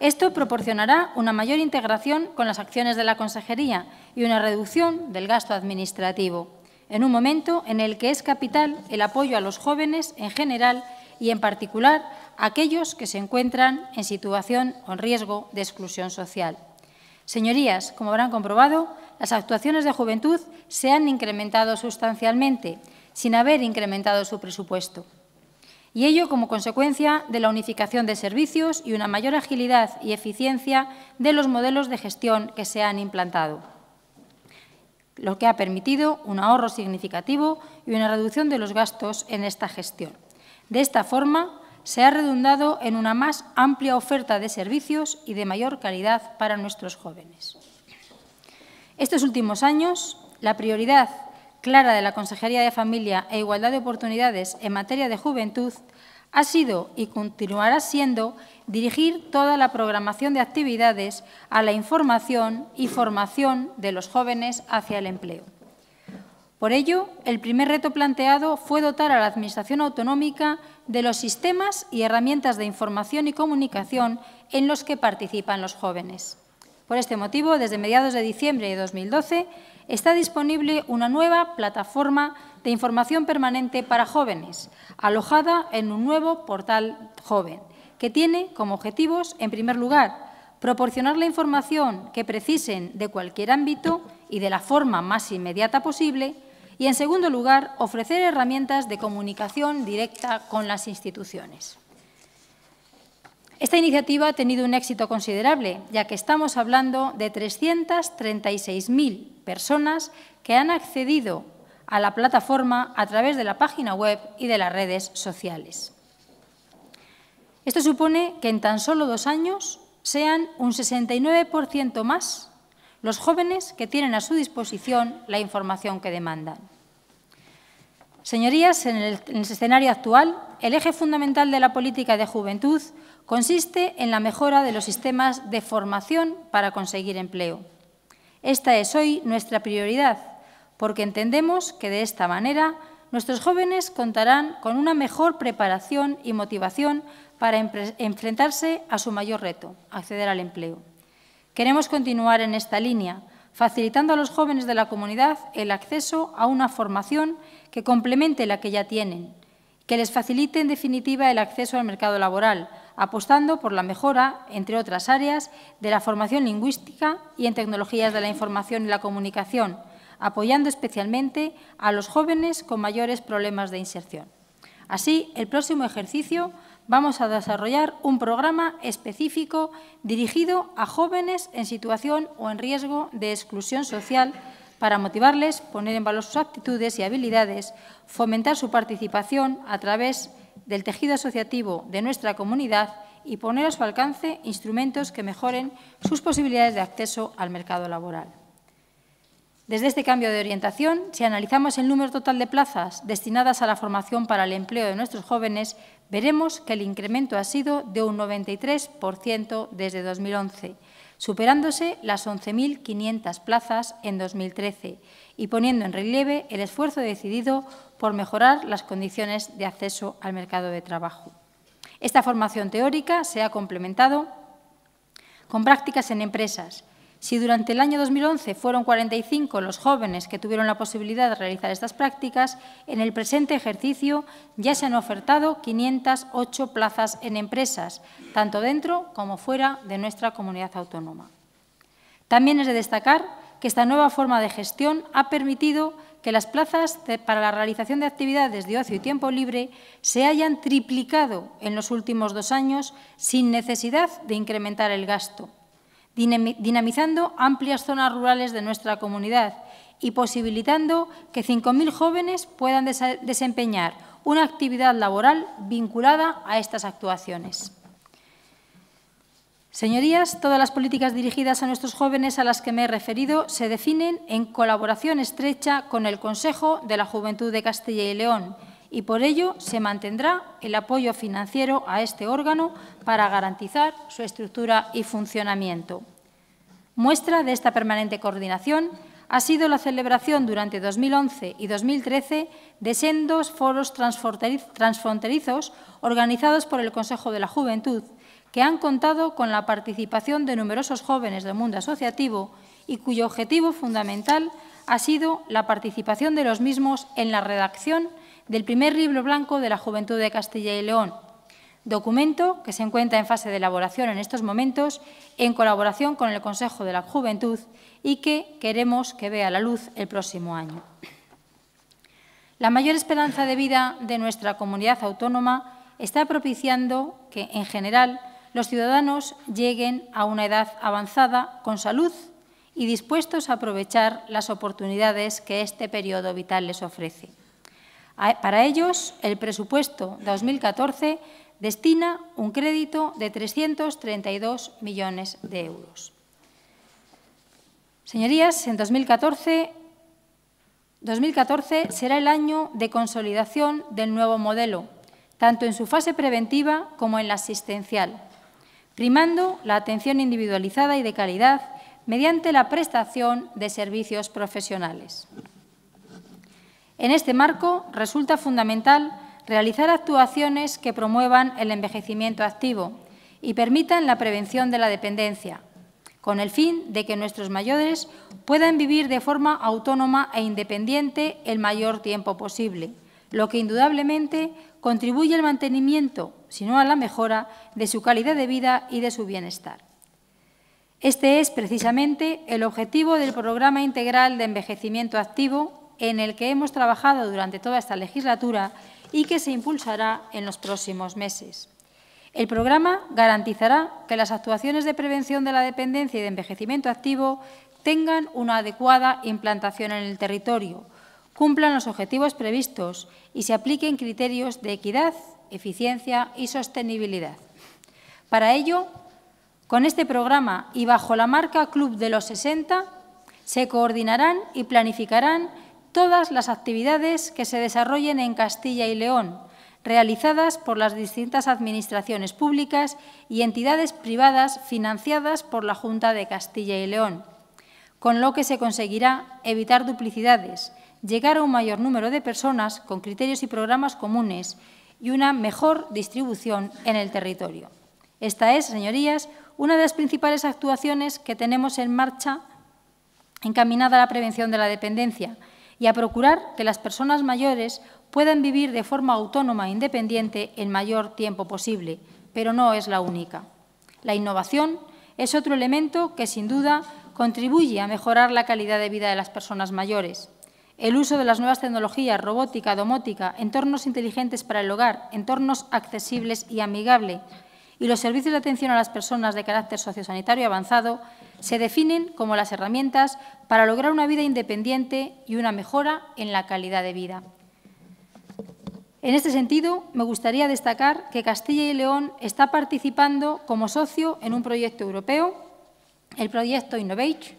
Esto proporcionará una mayor integración con las acciones de la Consejería y una reducción del gasto administrativo, en un momento en el que es capital el apoyo a los jóvenes en general y, en particular, a aquellos que se encuentran en situación o en riesgo de exclusión social. Señorías, como habrán comprobado, las actuaciones de juventud se han incrementado sustancialmente, sin haber incrementado su presupuesto. Y ello como consecuencia de la unificación de servicios y una mayor agilidad y eficiencia de los modelos de gestión que se han implantado, lo que ha permitido un ahorro significativo y una reducción de los gastos en esta gestión. De esta forma, se ha redundado en una más amplia oferta de servicios y de mayor calidad para nuestros jóvenes. Estos últimos años, la prioridad clara de la Consejería de Familia e Igualdad de Oportunidades en materia de juventud ha sido y continuará siendo dirigir toda la programación de actividades a la información y formación de los jóvenes hacia el empleo. Por ello, el primer reto planteado fue dotar a la Administración autonómica de los sistemas y herramientas de información y comunicación en los que participan los jóvenes. Por este motivo, desde mediados de diciembre de 2012, está disponible una nueva plataforma de información permanente para jóvenes, alojada en un nuevo portal joven, que tiene como objetivos, en primer lugar, proporcionar la información que precisen de cualquier ámbito y de la forma más inmediata posible, y, en segundo lugar, ofrecer herramientas de comunicación directa con las instituciones. Esta iniciativa ha tenido un éxito considerable, ya que estamos hablando de 336.000 personas que han accedido a la plataforma a través de la página web y de las redes sociales. Esto supone que en tan solo dos años sean un 69% más los jóvenes que tienen a su disposición la información que demandan. Señorías, en el, escenario actual, el eje fundamental de la política de juventud consiste en la mejora de los sistemas de formación para conseguir empleo. Esta es hoy nuestra prioridad, porque entendemos que de esta manera nuestros jóvenes contarán con una mejor preparación y motivación para enfrentarse a su mayor reto, acceder al empleo. Queremos continuar en esta línea, facilitando a los jóvenes de la comunidad el acceso a una formación que complemente la que ya tienen, que les facilite en definitiva el acceso al mercado laboral, apostando por la mejora, entre otras áreas, de la formación lingüística y en tecnologías de la información y la comunicación, apoyando especialmente a los jóvenes con mayores problemas de inserción. Así, el próximo ejercicio vamos a desarrollar un programa específico dirigido a jóvenes en situación o en riesgo de exclusión social para motivarles, poner en valor sus actitudes y habilidades, fomentar su participación a través del tejido asociativo de nuestra comunidad y poner a su alcance instrumentos que mejoren sus posibilidades de acceso al mercado laboral. Desde este cambio de orientación, si analizamos el número total de plazas destinadas a la formación para el empleo de nuestros jóvenes, veremos que el incremento ha sido de un 93% desde 2011, superándose las 11.500 plazas en 2013 y poniendo en relieve el esfuerzo decidido por mejorar las condiciones de acceso al mercado de trabajo. Esta formación teórica se ha complementado con prácticas en empresas, si durante el año 2011 fueron 45 los jóvenes que tuvieron la posibilidad de realizar estas prácticas, en el presente ejercicio ya se han ofertado 508 plazas en empresas, tanto dentro como fuera de nuestra comunidad autónoma. También es de destacar que esta nueva forma de gestión ha permitido que las plazas para la realización de actividades de ocio y tiempo libre se hayan triplicado en los últimos dos años sin necesidad de incrementar el gasto dinamizando amplias zonas rurales de nuestra comunidad y posibilitando que 5.000 jóvenes puedan desempeñar una actividad laboral vinculada a estas actuaciones. Señorías, todas las políticas dirigidas a nuestros jóvenes a las que me he referido se definen en colaboración estrecha con el Consejo de la Juventud de Castilla y León, y por ello se mantendrá el apoyo financiero a este órgano para garantizar su estructura y funcionamiento. Muestra de esta permanente coordinación ha sido la celebración durante 2011 y 2013 de sendos foros transfronterizos organizados por el Consejo de la Juventud, que han contado con la participación de numerosos jóvenes del mundo asociativo y cuyo objetivo fundamental ha sido la participación de los mismos en la redacción del primer libro blanco de la Juventud de Castilla y León, documento que se encuentra en fase de elaboración en estos momentos en colaboración con el Consejo de la Juventud y que queremos que vea la luz el próximo año. La mayor esperanza de vida de nuestra comunidad autónoma está propiciando que, en general, los ciudadanos lleguen a una edad avanzada con salud y dispuestos a aprovechar las oportunidades que este periodo vital les ofrece. Para ellos, el presupuesto 2014 destina un crédito de 332 millones de euros. Señorías, en 2014, 2014 será el año de consolidación del nuevo modelo, tanto en su fase preventiva como en la asistencial, primando la atención individualizada y de calidad mediante la prestación de servicios profesionales. En este marco, resulta fundamental realizar actuaciones que promuevan el envejecimiento activo y permitan la prevención de la dependencia, con el fin de que nuestros mayores puedan vivir de forma autónoma e independiente el mayor tiempo posible, lo que indudablemente contribuye al mantenimiento, si no a la mejora, de su calidad de vida y de su bienestar. Este es precisamente el objetivo del Programa Integral de Envejecimiento Activo en el que hemos trabajado durante toda esta legislatura y que se impulsará en los próximos meses. El programa garantizará que las actuaciones de prevención de la dependencia y de envejecimiento activo tengan una adecuada implantación en el territorio, cumplan los objetivos previstos y se apliquen criterios de equidad, eficiencia y sostenibilidad. Para ello, con este programa y bajo la marca Club de los 60, se coordinarán y planificarán todas las actividades que se desarrollen en Castilla y León, realizadas por las distintas administraciones públicas y entidades privadas financiadas por la Junta de Castilla y León, con lo que se conseguirá evitar duplicidades, llegar a un mayor número de personas con criterios y programas comunes y una mejor distribución en el territorio. Esta es, señorías, una de las principales actuaciones que tenemos en marcha encaminada a la prevención de la dependencia, y a procurar que las personas mayores puedan vivir de forma autónoma e independiente el mayor tiempo posible, pero no es la única. La innovación es otro elemento que, sin duda, contribuye a mejorar la calidad de vida de las personas mayores. El uso de las nuevas tecnologías, robótica, domótica, entornos inteligentes para el hogar, entornos accesibles y amigables, y los servicios de atención a las personas de carácter sociosanitario avanzado se definen como las herramientas para lograr una vida independiente y una mejora en la calidad de vida. En este sentido, me gustaría destacar que Castilla y León está participando como socio en un proyecto europeo, el proyecto Innovate,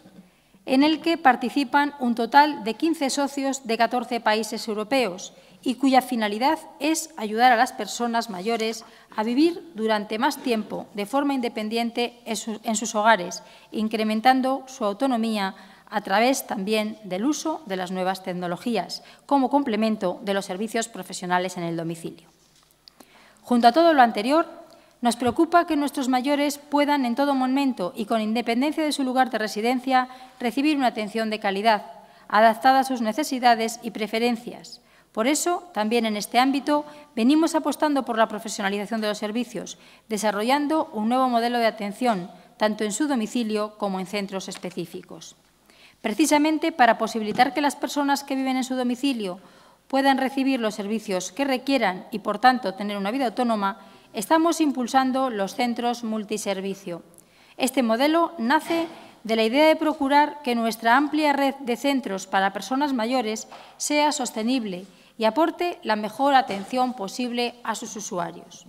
en el que participan un total de 15 socios de 14 países europeos y cuya finalidad es ayudar a las personas mayores a vivir durante más tiempo de forma independiente en sus hogares, incrementando su autonomía a través también del uso de las nuevas tecnologías como complemento de los servicios profesionales en el domicilio. Junto a todo lo anterior, nos preocupa que nuestros mayores puedan en todo momento y con independencia de su lugar de residencia recibir una atención de calidad, adaptada a sus necesidades y preferencias, por eso, también en este ámbito, venimos apostando por la profesionalización de los servicios, desarrollando un nuevo modelo de atención, tanto en su domicilio como en centros específicos. Precisamente para posibilitar que las personas que viven en su domicilio puedan recibir los servicios que requieran y, por tanto, tener una vida autónoma, estamos impulsando los centros multiservicio. Este modelo nace de la idea de procurar que nuestra amplia red de centros para personas mayores sea sostenible y aporte la mejor atención posible a sus usuarios.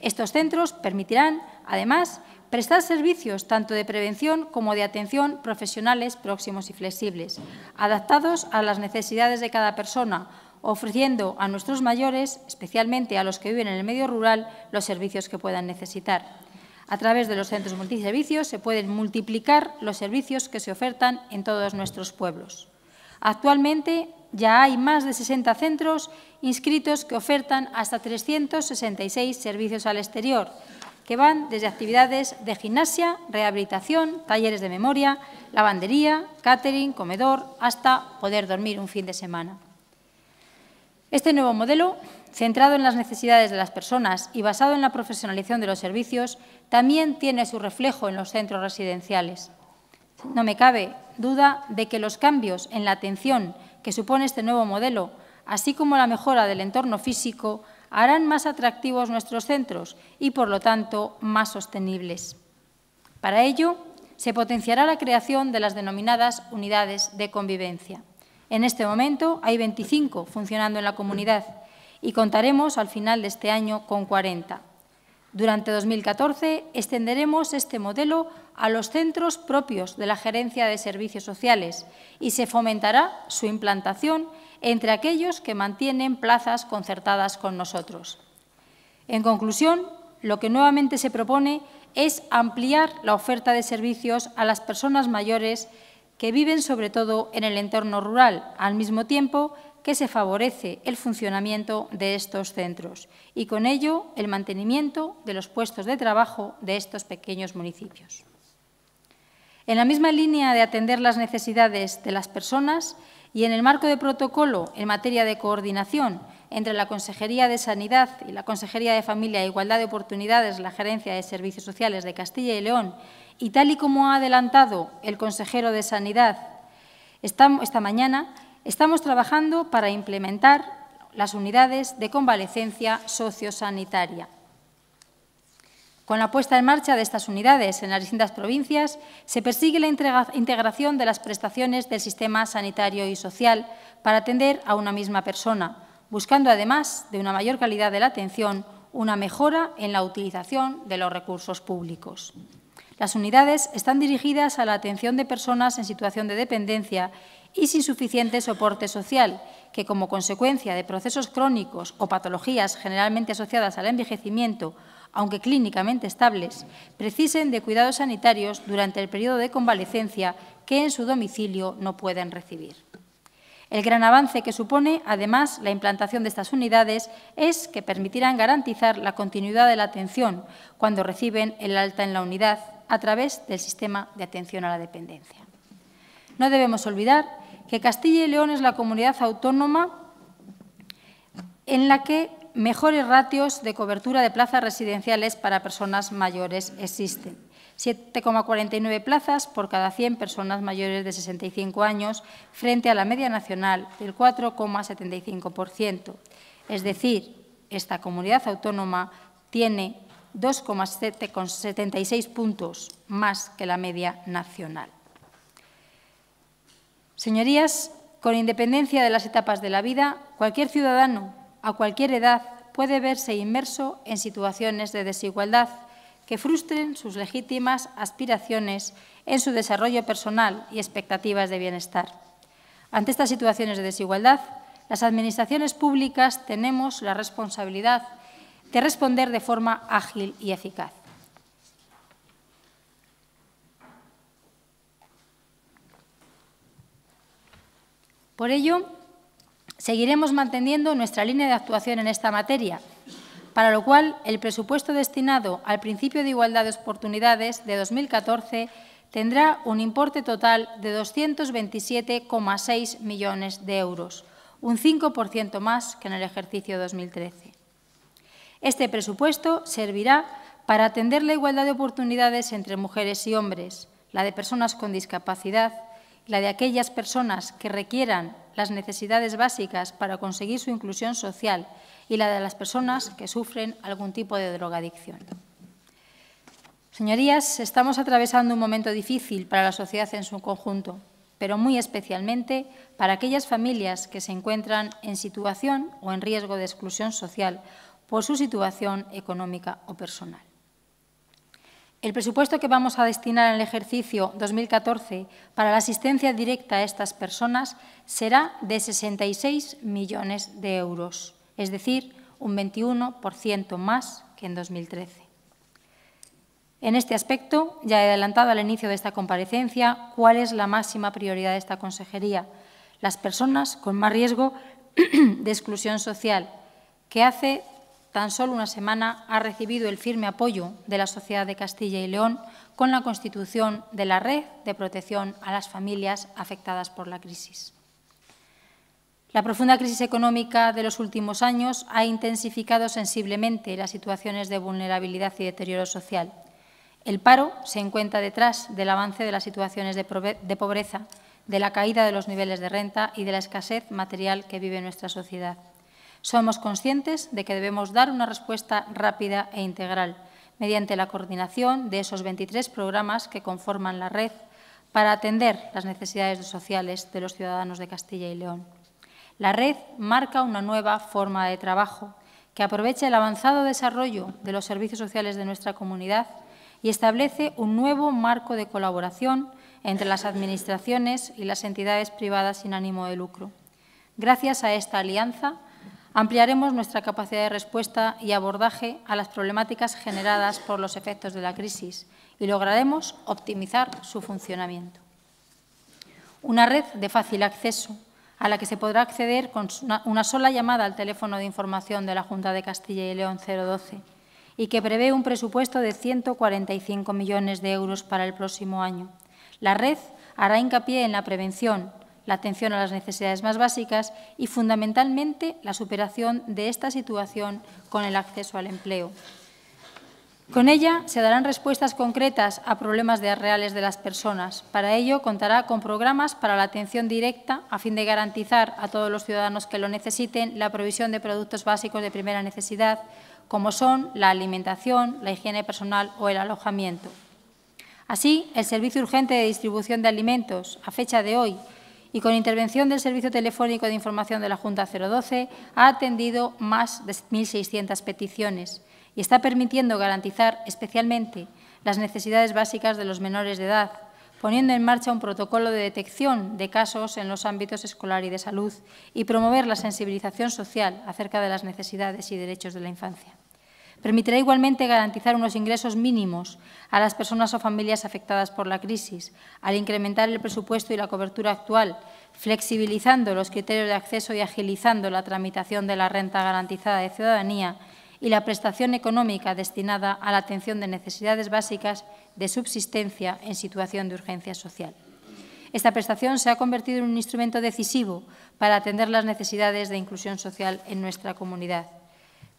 Estos centros permitirán, además, prestar servicios tanto de prevención como de atención profesionales próximos y flexibles, adaptados a las necesidades de cada persona, ofreciendo a nuestros mayores, especialmente a los que viven en el medio rural, los servicios que puedan necesitar. A través de los centros multiservicios se pueden multiplicar los servicios que se ofertan en todos nuestros pueblos. Actualmente ya hay más de 60 centros inscritos que ofertan hasta 366 e servicios al exterior, que van desde actividades de gimnasia, rehabilitación, talleres de memoria, lavandería, catering, comedor, hasta poder dormir un fin de semana. Este nuevo modelo, centrado en las necesidades de las personas y basado en la profesionalización de los servicios, también tiene su reflejo en los centros residenciales. No me cabe duda de que los cambios en la atención que supone este nuevo modelo, así como la mejora del entorno físico, harán más atractivos nuestros centros y, por lo tanto, más sostenibles. Para ello, se potenciará la creación de las denominadas unidades de convivencia. En este momento hay 25 funcionando en la comunidad y contaremos al final de este año con 40. Durante 2014 extenderemos este modelo a los centros propios de la Gerencia de Servicios Sociales y se fomentará su implantación entre aquellos que mantienen plazas concertadas con nosotros. En conclusión, lo que nuevamente se propone es ampliar la oferta de servicios a las personas mayores que viven sobre todo en el entorno rural, al mismo tiempo que se favorece el funcionamiento de estos centros y con ello el mantenimiento de los puestos de trabajo de estos pequeños municipios. En la misma línea de atender las necesidades de las personas y en el marco de protocolo en materia de coordinación entre la Consejería de Sanidad y la Consejería de Familia e Igualdad de Oportunidades, la Gerencia de Servicios Sociales de Castilla y León, y tal y como ha adelantado el consejero de Sanidad esta, esta mañana, Estamos trabajando para implementar las unidades de convalecencia sociosanitaria. Con la puesta en marcha de estas unidades en las distintas provincias, se persigue la integración de las prestaciones del sistema sanitario y social para atender a una misma persona, buscando además de una mayor calidad de la atención, una mejora en la utilización de los recursos públicos. Las unidades están dirigidas a la atención de personas en situación de dependencia y sin suficiente soporte social, que como consecuencia de procesos crónicos o patologías generalmente asociadas al envejecimiento, aunque clínicamente estables, precisen de cuidados sanitarios durante el periodo de convalecencia que en su domicilio no pueden recibir. El gran avance que supone, además, la implantación de estas unidades es que permitirán garantizar la continuidad de la atención cuando reciben el alta en la unidad a través del sistema de atención a la dependencia. No debemos olvidar que Castilla y León es la comunidad autónoma en la que mejores ratios de cobertura de plazas residenciales para personas mayores existen. 7,49 plazas por cada 100 personas mayores de 65 años frente a la media nacional del 4,75%. Es decir, esta comunidad autónoma tiene 2,76 puntos más que la media nacional. Señorías, con independencia de las etapas de la vida, cualquier ciudadano, a cualquier edad, puede verse inmerso en situaciones de desigualdad que frustren sus legítimas aspiraciones en su desarrollo personal y expectativas de bienestar. Ante estas situaciones de desigualdad, las administraciones públicas tenemos la responsabilidad de responder de forma ágil y eficaz. Por ello, seguiremos manteniendo nuestra línea de actuación en esta materia, para lo cual el presupuesto destinado al principio de igualdad de oportunidades de 2014 tendrá un importe total de 227,6 millones de euros, un 5% más que en el ejercicio 2013. Este presupuesto servirá para atender la igualdad de oportunidades entre mujeres y hombres, la de personas con discapacidad, la de aquellas personas que requieran las necesidades básicas para conseguir su inclusión social y la de las personas que sufren algún tipo de drogadicción. Señorías, estamos atravesando un momento difícil para la sociedad en su conjunto, pero muy especialmente para aquellas familias que se encuentran en situación o en riesgo de exclusión social por su situación económica o personal. El presupuesto que vamos a destinar en el ejercicio 2014 para la asistencia directa a estas personas será de 66 millones de euros, es decir, un 21% más que en 2013. En este aspecto, ya he adelantado al inicio de esta comparecencia cuál es la máxima prioridad de esta consejería, las personas con más riesgo <clears throat> de exclusión social, que hace tan solo una semana, ha recibido el firme apoyo de la sociedad de Castilla y León con la constitución de la Red de Protección a las Familias afectadas por la crisis. La profunda crisis económica de los últimos años ha intensificado sensiblemente las situaciones de vulnerabilidad y deterioro social. El paro se encuentra detrás del avance de las situaciones de pobreza, de la caída de los niveles de renta y de la escasez material que vive nuestra sociedad. Somos conscientes de que debemos dar una respuesta rápida e integral mediante la coordinación de esos 23 programas que conforman la red para atender las necesidades sociales de los ciudadanos de Castilla y León. La red marca una nueva forma de trabajo que aprovecha el avanzado desarrollo de los servicios sociales de nuestra comunidad y establece un nuevo marco de colaboración entre las administraciones y las entidades privadas sin ánimo de lucro. Gracias a esta alianza, Ampliaremos nuestra capacidad de respuesta y abordaje a las problemáticas generadas por los efectos de la crisis y lograremos optimizar su funcionamiento. Una red de fácil acceso a la que se podrá acceder con una sola llamada al teléfono de información de la Junta de Castilla y León 012 y que prevé un presupuesto de 145 millones de euros para el próximo año. La red hará hincapié en la prevención, la atención a las necesidades más básicas y, fundamentalmente, la superación de esta situación con el acceso al empleo. Con ella se darán respuestas concretas a problemas reales de las personas. Para ello, contará con programas para la atención directa a fin de garantizar a todos los ciudadanos que lo necesiten la provisión de productos básicos de primera necesidad, como son la alimentación, la higiene personal o el alojamiento. Así, el servicio urgente de distribución de alimentos, a fecha de hoy, y con intervención del Servicio Telefónico de Información de la Junta 012 ha atendido más de 1.600 peticiones y está permitiendo garantizar especialmente las necesidades básicas de los menores de edad, poniendo en marcha un protocolo de detección de casos en los ámbitos escolar y de salud y promover la sensibilización social acerca de las necesidades y derechos de la infancia. Permitirá igualmente garantizar unos ingresos mínimos a las personas o familias afectadas por la crisis, al incrementar el presupuesto y la cobertura actual, flexibilizando los criterios de acceso y agilizando la tramitación de la renta garantizada de ciudadanía y la prestación económica destinada a la atención de necesidades básicas de subsistencia en situación de urgencia social. Esta prestación se ha convertido en un instrumento decisivo para atender las necesidades de inclusión social en nuestra comunidad.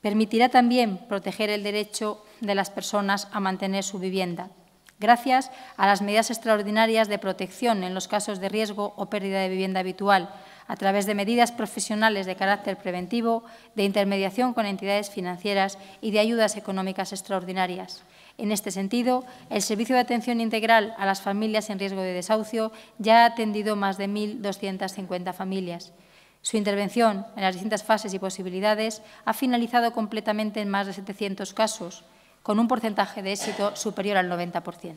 Permitirá también proteger el derecho de las personas a mantener su vivienda, gracias a las medidas extraordinarias de protección en los casos de riesgo o pérdida de vivienda habitual, a través de medidas profesionales de carácter preventivo, de intermediación con entidades financieras y de ayudas económicas extraordinarias. En este sentido, el Servicio de Atención Integral a las Familias en Riesgo de Desahucio ya ha atendido más de 1.250 familias. Su intervención en las distintas fases y posibilidades ha finalizado completamente en más de 700 casos, con un porcentaje de éxito superior al 90%.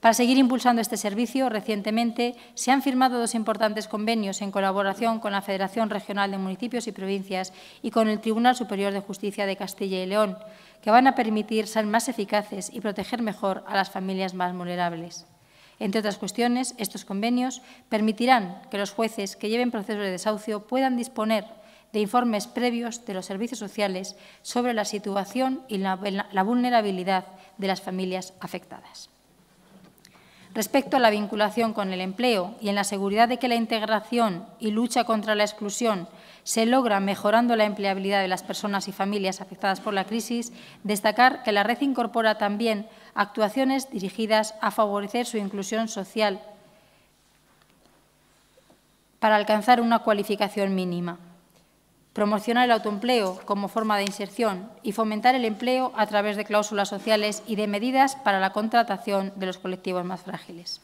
Para seguir impulsando este servicio, recientemente se han firmado dos importantes convenios en colaboración con la Federación Regional de Municipios y Provincias y con el Tribunal Superior de Justicia de Castilla y León, que van a permitir ser más eficaces y proteger mejor a las familias más vulnerables. Entre otras cuestiones, estos convenios permitirán que los jueces que lleven procesos de desahucio puedan disponer de informes previos de los servicios sociales sobre la situación y la, vulnerabilidad de las familias afectadas. Respecto a la vinculación con el empleo y en la seguridad de que la integración y lucha contra la exclusión se logra mejorando la empleabilidad de las personas y familias afectadas por la crisis, destacar que la red incorpora también actuaciones dirigidas a favorecer su inclusión social para alcanzar una cualificación mínima, promocionar el autoempleo como forma de inserción y fomentar el empleo a través de cláusulas sociales y de medidas para la contratación de los colectivos más frágiles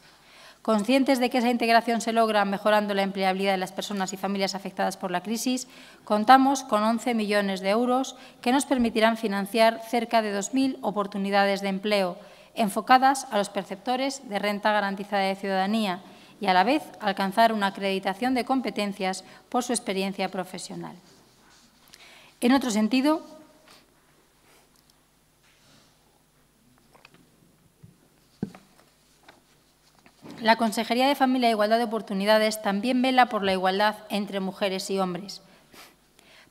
conscientes de que esa integración se logra mejorando la empleabilidad de las personas y familias afectadas por la crisis, contamos con 11 millones de euros que nos permitirán financiar cerca de 2.000 oportunidades de empleo enfocadas a los perceptores de renta garantizada de ciudadanía y a la vez alcanzar una acreditación de competencias por su experiencia profesional. En otro sentido, la Consejería de Familia e Igualdad de Oportunidades también vela por la igualdad entre mujeres y hombres.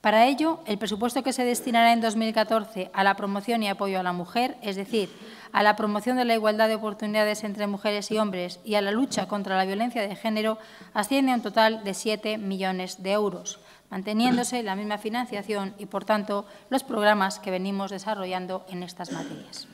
Para ello, el presupuesto que se destinará en 2014 a la promoción y apoyo a la mujer, es decir, a la promoción de la igualdad de oportunidades entre mujeres y hombres y a la lucha contra la violencia de género, asciende a un total de 7 millones de euros, manteniéndose la misma financiación y, por tanto, los programas que venimos desarrollando en estas materias.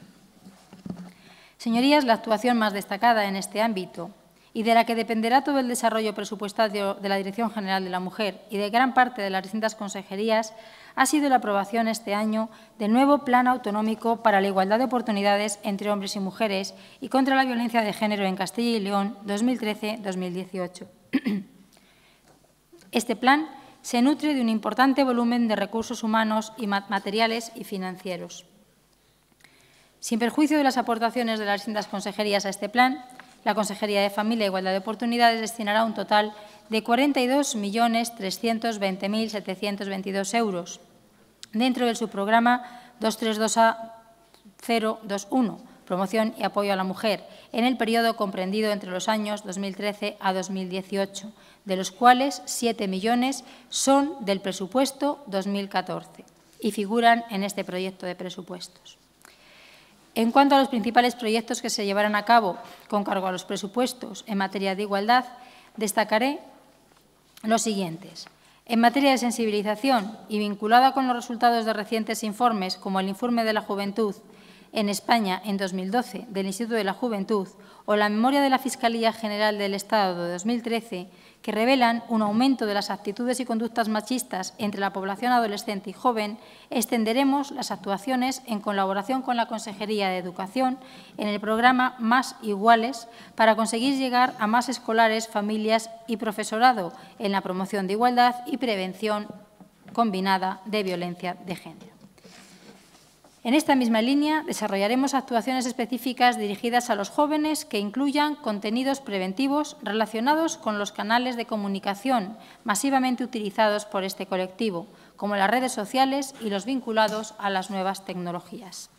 Señorías, la actuación más destacada en este ámbito y de la que dependerá todo el desarrollo presupuestario de la Dirección General de la Mujer y de gran parte de las distintas consejerías, ha sido la aprobación este año del nuevo Plan Autonómico para la Igualdad de Oportunidades entre Hombres y Mujeres y contra la Violencia de Género en Castilla y León 2013-2018. <clears throat> Este plan se nutre de un importante volumen de recursos humanos y materiales y financieros. Sin perjuicio de las aportaciones de las distintas consejerías a este plan, la Consejería de Familia e Igualdad de Oportunidades destinará un total de 42.320.722 euros dentro del subprograma 232A021, Promoción y Apoyo a la Mujer, en el periodo comprendido entre los años 2013 a 2018, de los cuales 7 millones son del presupuesto 2014 y figuran en este proyecto de presupuestos. En cuanto a los principales proyectos que se llevarán a cabo con cargo a los presupuestos en materia de igualdad, destacaré los siguientes. En materia de sensibilización y vinculada con los resultados de recientes informes, como el informe de la juventud en España en 2012 del Instituto de la Juventud o la memoria de la Fiscalía General del Estado de 2013, que revelan un aumento de las actitudes y conductas machistas entre la población adolescente y joven, extenderemos las actuaciones en colaboración con la Consejería de Educación en el programa Más Iguales para conseguir llegar a más escolares, familias y profesorado en la promoción de igualdad y prevención combinada de violencia de género. En esta misma línea desarrollaremos actuaciones específicas dirigidas a los jóvenes que incluyan contenidos preventivos relacionados con los canales de comunicación masivamente utilizados por este colectivo, como las redes sociales y los vinculados a las nuevas tecnologías.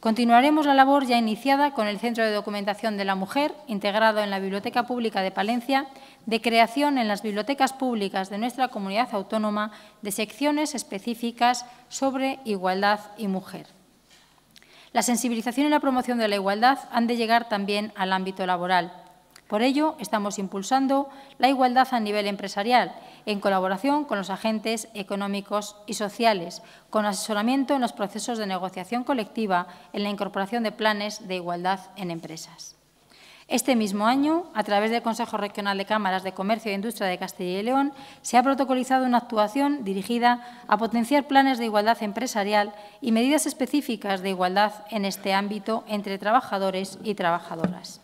Continuaremos la labor ya iniciada con el Centro de Documentación de la Mujer, integrado en la Biblioteca Pública de Palencia, de creación en las bibliotecas públicas de nuestra comunidad autónoma de secciones específicas sobre igualdad y mujer. La sensibilización y la promoción de la igualdad han de llegar también al ámbito laboral. Por ello, estamos impulsando la igualdad a nivel empresarial, en colaboración con los agentes económicos y sociales, con asesoramiento en los procesos de negociación colectiva en la incorporación de planes de igualdad en empresas. Este mismo año, a través del Consejo Regional de Cámaras de Comercio e Industria de Castilla y León, se ha protocolizado una actuación dirigida a potenciar planes de igualdad empresarial y medidas específicas de igualdad en este ámbito entre trabajadores y trabajadoras.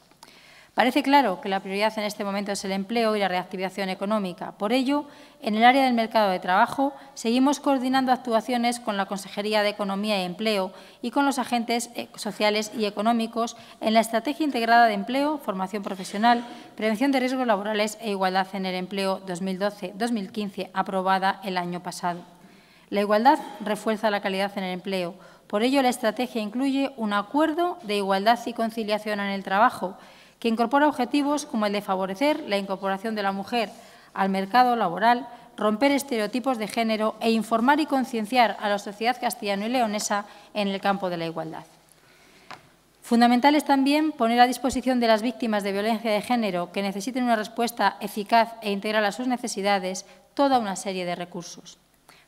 Parece claro que la prioridad en este momento es el empleo y la reactivación económica. Por ello, en el área del mercado de trabajo seguimos coordinando actuaciones con la Consejería de Economía y Empleo y con los agentes eh, sociales y económicos en la Estrategia Integrada de Empleo, Formación Profesional, Prevención de Riesgos Laborales e Igualdad en el Empleo 2012-2015, aprobada el año pasado. La igualdad refuerza la calidad en el empleo. Por ello, la estrategia incluye un acuerdo de igualdad y conciliación en el trabajo que incorpora objetivos como el de favorecer la incorporación de la mujer al mercado laboral, romper estereotipos de género e informar y concienciar a la sociedad castellano y leonesa en el campo de la igualdad. Fundamental es también poner a disposición de las víctimas de violencia de género que necesiten una respuesta eficaz e integral a sus necesidades toda una serie de recursos.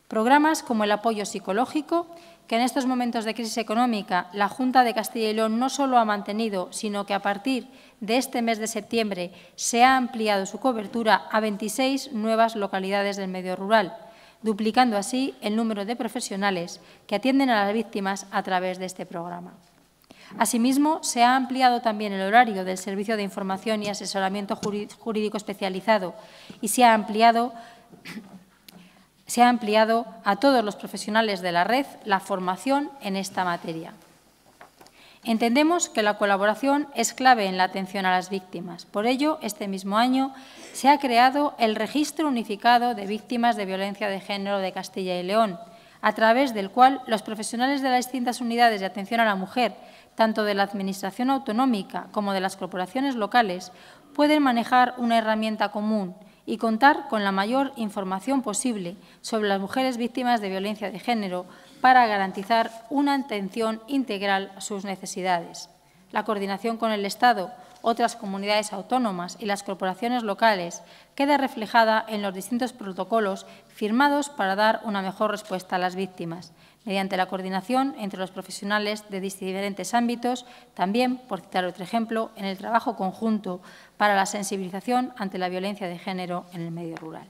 Programas como el apoyo psicológico que en estos momentos de crisis económica la Junta de Castilla y León no solo ha mantenido, sino que a partir de este mes de septiembre se ha ampliado su cobertura a 26 nuevas localidades del medio rural, duplicando así el número de profesionales que atienden a las víctimas a través de este programa. Asimismo, se ha ampliado también el horario del Servicio de Información y Asesoramiento Jurídico Especializado y se ha ampliado se ha ampliado a todos los profesionales de la red la formación en esta materia. Entendemos que la colaboración es clave en la atención a las víctimas. Por ello, este mismo año se ha creado el Registro Unificado de Víctimas de Violencia de Género de Castilla y León, a través del cual los profesionales de las distintas unidades de atención a la mujer, tanto de la Administración autonómica como de las corporaciones locales, pueden manejar una herramienta común y contar con la mayor información posible sobre las mujeres víctimas de violencia de género para garantizar una atención integral a sus necesidades. La coordinación con el Estado, otras comunidades autónomas y las corporaciones locales queda reflejada en los distintos protocolos firmados para dar una mejor respuesta a las víctimas mediante la coordinación entre los profesionales de diferentes ámbitos, también, por citar otro ejemplo, en el trabajo conjunto para la sensibilización ante la violencia de género en el medio rural.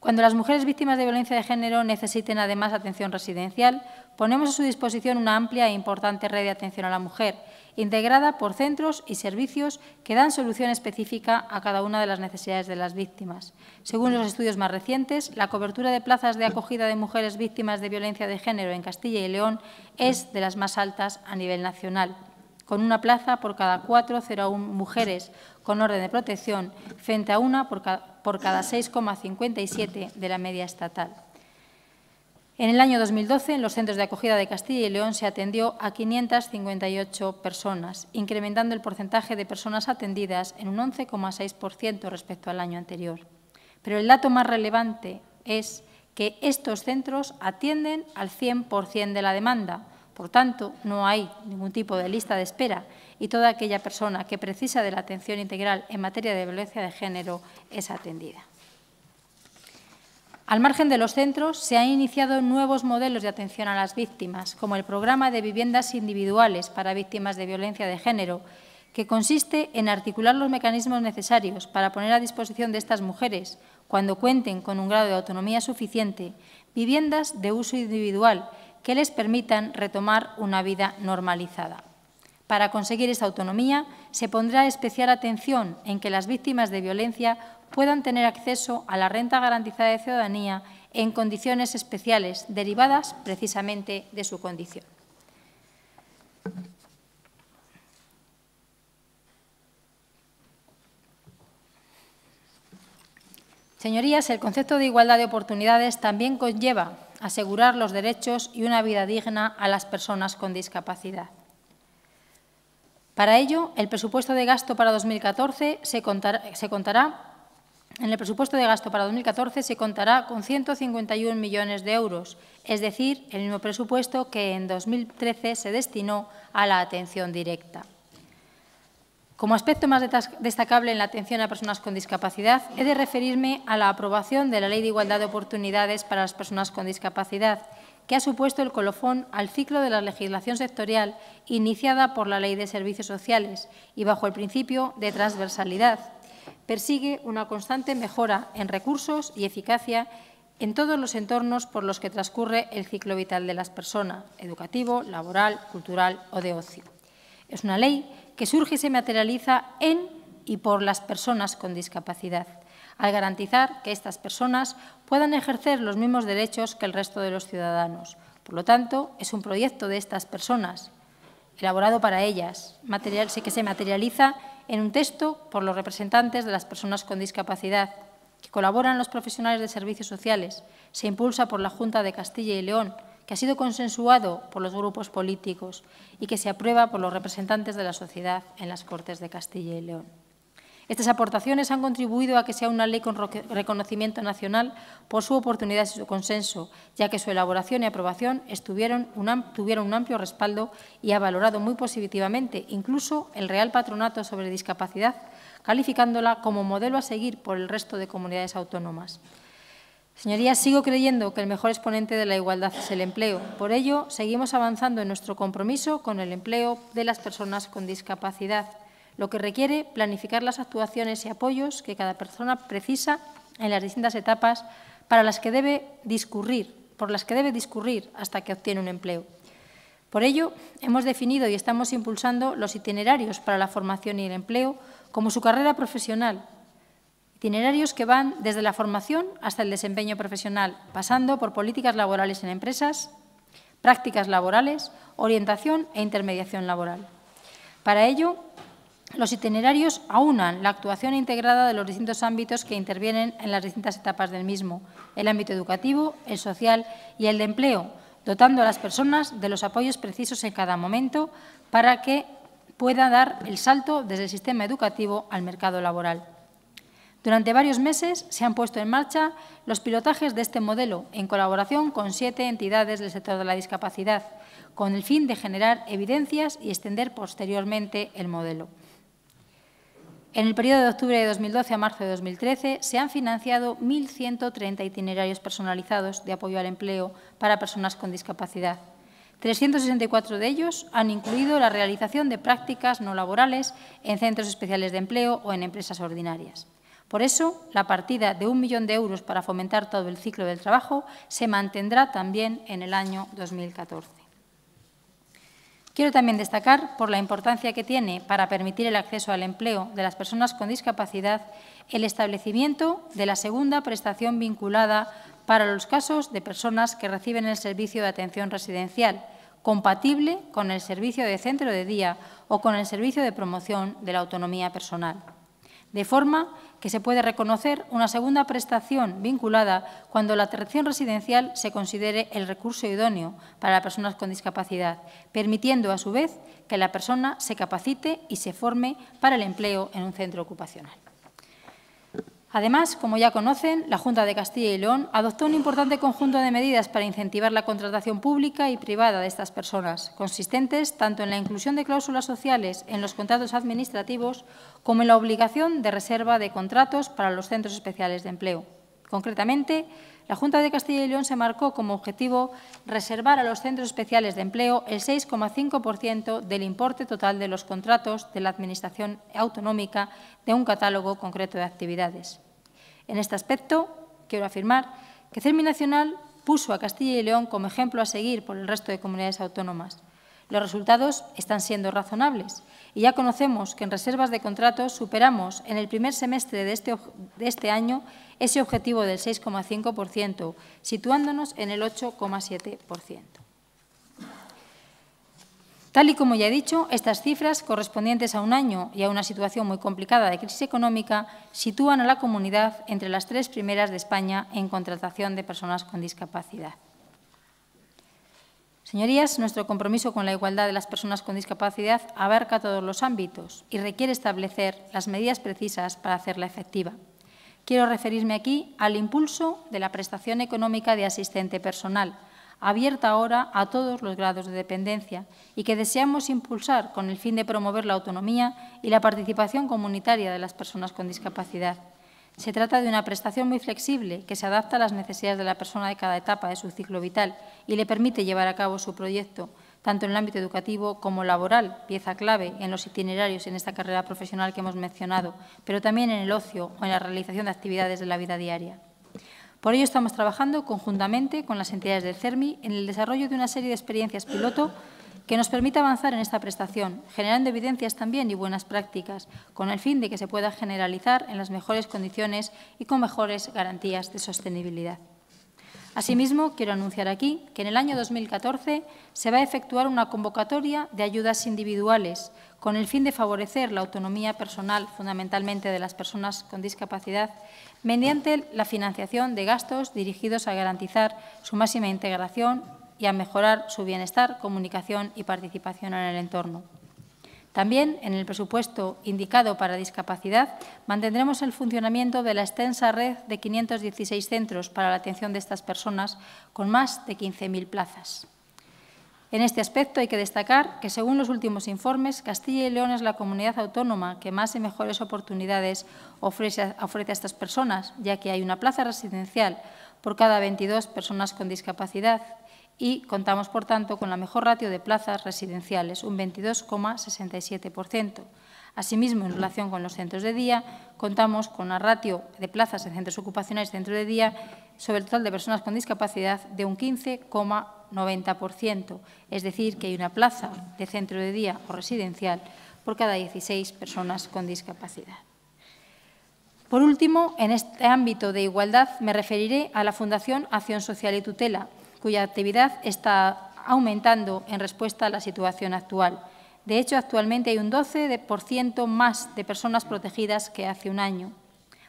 Cuando las mujeres víctimas de violencia de género necesiten además atención residencial, ponemos a su disposición una amplia e importante red de atención a la mujer, integrada por centros y servicios que dan solución específica a cada una de las necesidades de las víctimas. Según los estudios más recientes, la cobertura de plazas de acogida de mujeres víctimas de violencia de género en Castilla y León es de las más altas a nivel nacional con una plaza por cada 4,01 mujeres con orden de protección, frente a una por cada, 6,57 de la media estatal. En el año 2012, en los centros de acogida de Castilla y León se atendió a 558 personas, incrementando el porcentaje de personas atendidas en un 11,6% respecto al año anterior. Pero el dato más relevante es que estos centros atienden al 100% de la demanda. Por tanto, no hay ningún tipo de lista de espera y toda aquella persona que precisa de la atención integral en materia de violencia de género es atendida. Al margen de los centros, se han iniciado nuevos modelos de atención a las víctimas, como el programa de viviendas individuales para víctimas de violencia de género, que consiste en articular los mecanismos necesarios para poner a disposición de estas mujeres, cuando cuenten con un grado de autonomía suficiente, viviendas de uso individual que les permitan retomar una vida normalizada. Para conseguir esa autonomía, se pondrá especial atención en que las víctimas de violencia puedan tener acceso a la renta garantizada de ciudadanía en condiciones especiales derivadas precisamente de su condición. Señorías, el concepto de igualdad de oportunidades también conlleva asegurar los derechos y una vida digna a las personas con discapacidad. Para ello, el presupuesto de gasto para 2014 se contará, se en el presupuesto de gasto para 2014 se contará con 151 millones de euros, es decir, el mismo presupuesto que en 2013 se destinó a la atención directa. Como aspecto más destacable en la atención a personas con discapacidad, he de referirme a la aprobación de la Ley de Igualdad de Oportunidades para las Personas con Discapacidad, que ha supuesto el colofón al ciclo de la legislación sectorial iniciada por la Ley de Servicios Sociales y bajo el principio de transversalidad, persigue una constante mejora en recursos y eficacia en todos los entornos por los que transcurre el ciclo vital de las personas, educativo, laboral, cultural o de ocio. Es una ley que surge y se materializa en y por las personas con discapacidad, al garantizar que estas personas puedan ejercer los mismos derechos que el resto de los ciudadanos. Por lo tanto, es un proyecto de estas personas, elaborado para ellas, material, que se materializa en un texto por los representantes de las personas con discapacidad, que colaboran los profesionales de servicios sociales, se impulsa por la Junta de Castilla y León, que ha sido consensuado por los grupos políticos y que se aprueba por los representantes de la sociedad en las Cortes de Castilla y León. Estas aportaciones han contribuido a que sea una ley con reconocimiento nacional por su oportunidad y su consenso, ya que su elaboración y aprobación tuvieron un amplio respaldo y ha valorado muy positivamente incluso el Real Patronato sobre Discapacidad, calificándola como modelo a seguir por el resto de comunidades autónomas. Señorías, sigo creyendo que el mejor exponente de la igualdad es el empleo. Por ello, seguimos avanzando en nuestro compromiso con el empleo de las personas con discapacidad lo que requiere planificar las actuaciones y apoyos que cada persona precisa en las distintas etapas para las que debe discurrir, por las que debe discurrir hasta que obtiene un empleo. Por ello, hemos definido y estamos impulsando los itinerarios para la formación y el empleo como su carrera profesional, itinerarios que van desde la formación hasta el desempeño profesional, pasando por políticas laborales en empresas, prácticas laborales, orientación e intermediación laboral. Para ello, los itinerarios aunan la actuación integrada de los distintos ámbitos que intervienen en las distintas etapas del mismo, el ámbito educativo, el social y el de empleo, dotando a las personas de los apoyos precisos en cada momento para que pueda dar el salto desde el sistema educativo al mercado laboral. Durante varios meses se han puesto en marcha los pilotajes de este modelo en colaboración con siete entidades del sector de la discapacidad, con el fin de generar evidencias y extender posteriormente el modelo. En el periodo de octubre de 2012 a marzo de 2013 se han financiado 1.130 itinerarios personalizados de apoyo al empleo para personas con discapacidad. 364 de ellos han incluido la realización de prácticas no laborales en centros especiales de empleo o en empresas ordinarias. Por eso, la partida de un millón de euros para fomentar todo el ciclo del trabajo se mantendrá también en el año 2014. Quiero también destacar, por la importancia que tiene para permitir el acceso al empleo de las personas con discapacidad, el establecimiento de la segunda prestación vinculada para los casos de personas que reciben el servicio de atención residencial, compatible con el servicio de centro de día o con el servicio de promoción de la autonomía personal, de forma que se puede reconocer una segunda prestación vinculada cuando la atracción residencial se considere el recurso idóneo para las personas con discapacidad, permitiendo a su vez que la persona se capacite y se forme para el empleo en un centro ocupacional. Además, como ya conocen, la Junta de Castilla y León adoptó un importante conjunto de medidas para incentivar la contratación pública y privada de estas personas, consistentes tanto en la inclusión de cláusulas sociales en los contratos administrativos como en la obligación de reserva de contratos para los centros especiales de empleo. Concretamente, la Junta de Castilla y León se marcó como objetivo reservar a los centros especiales de empleo el 6,5% del importe total de los contratos de la Administración autonómica de un catálogo concreto de actividades. En este aspecto, quiero afirmar que CERMI Nacional puso a Castilla y León como ejemplo a seguir por el resto de comunidades autónomas. Los resultados están siendo razonables y ya conocemos que en reservas de contratos superamos en el primer semestre de este, de este año ese objetivo del 6,5%, situándonos en el 8,7%. Tal y como ya he dicho, estas cifras, correspondientes a un año y a una situación muy complicada de crisis económica, sitúan a la comunidad entre las tres primeras de España en contratación de personas con discapacidad. Señorías, nuestro compromiso con la igualdad de las personas con discapacidad abarca todos los ámbitos y requiere establecer las medidas precisas para hacerla efectiva. Quiero referirme aquí al impulso de la prestación económica de asistente personal, abierta ahora a todos los grados de dependencia y que deseamos impulsar con el fin de promover la autonomía y la participación comunitaria de las personas con discapacidad. Se trata de una prestación muy flexible que se adapta a las necesidades de la persona de cada etapa de su ciclo vital y le permite llevar a cabo su proyecto, tanto en el ámbito educativo como laboral, pieza clave en los itinerarios en esta carrera profesional que hemos mencionado, pero también en el ocio o en la realización de actividades de la vida diaria. Por ello estamos trabajando conjuntamente con las entidades del CERMI en el desarrollo de una serie de experiencias piloto que nos permita avanzar en esta prestación, generando evidencias también y buenas prácticas, con el fin de que se pueda generalizar en las mejores condiciones y con mejores garantías de sostenibilidad. Asimismo, quiero anunciar aquí que en el año 2014 se va a efectuar una convocatoria de ayudas individuales con el fin de favorecer la autonomía personal, fundamentalmente de las personas con discapacidad, mediante la financiación de gastos dirigidos a garantizar su máxima integración y a mejorar su bienestar, comunicación y participación en el entorno. También, en el presupuesto indicado para discapacidad, mantendremos el funcionamiento de la extensa red de 516 centros para la atención de estas personas, con más de 15.000 plazas. En este aspecto hay que destacar que, según los últimos informes, Castilla y León es la comunidad autónoma que más y mejores oportunidades ofrece, ofrece a estas personas, ya que hay una plaza residencial por cada 22 personas con discapacidad y contamos, por tanto, con la mejor ratio de plazas residenciales, un 22,67%. Asimismo, en relación con los centros de día, contamos con una ratio de plazas en centros ocupacionales y de día sobre el total de personas con discapacidad de un 15,90%, es decir, que hay una plaza de centro de día o residencial por cada 16 personas con discapacidad. Por último, en este ámbito de igualdad me referiré a la Fundación Acción Social y Tutela, cuya actividad está aumentando en respuesta a la situación actual. De hecho, actualmente hay un 12% más de personas protegidas que hace un año.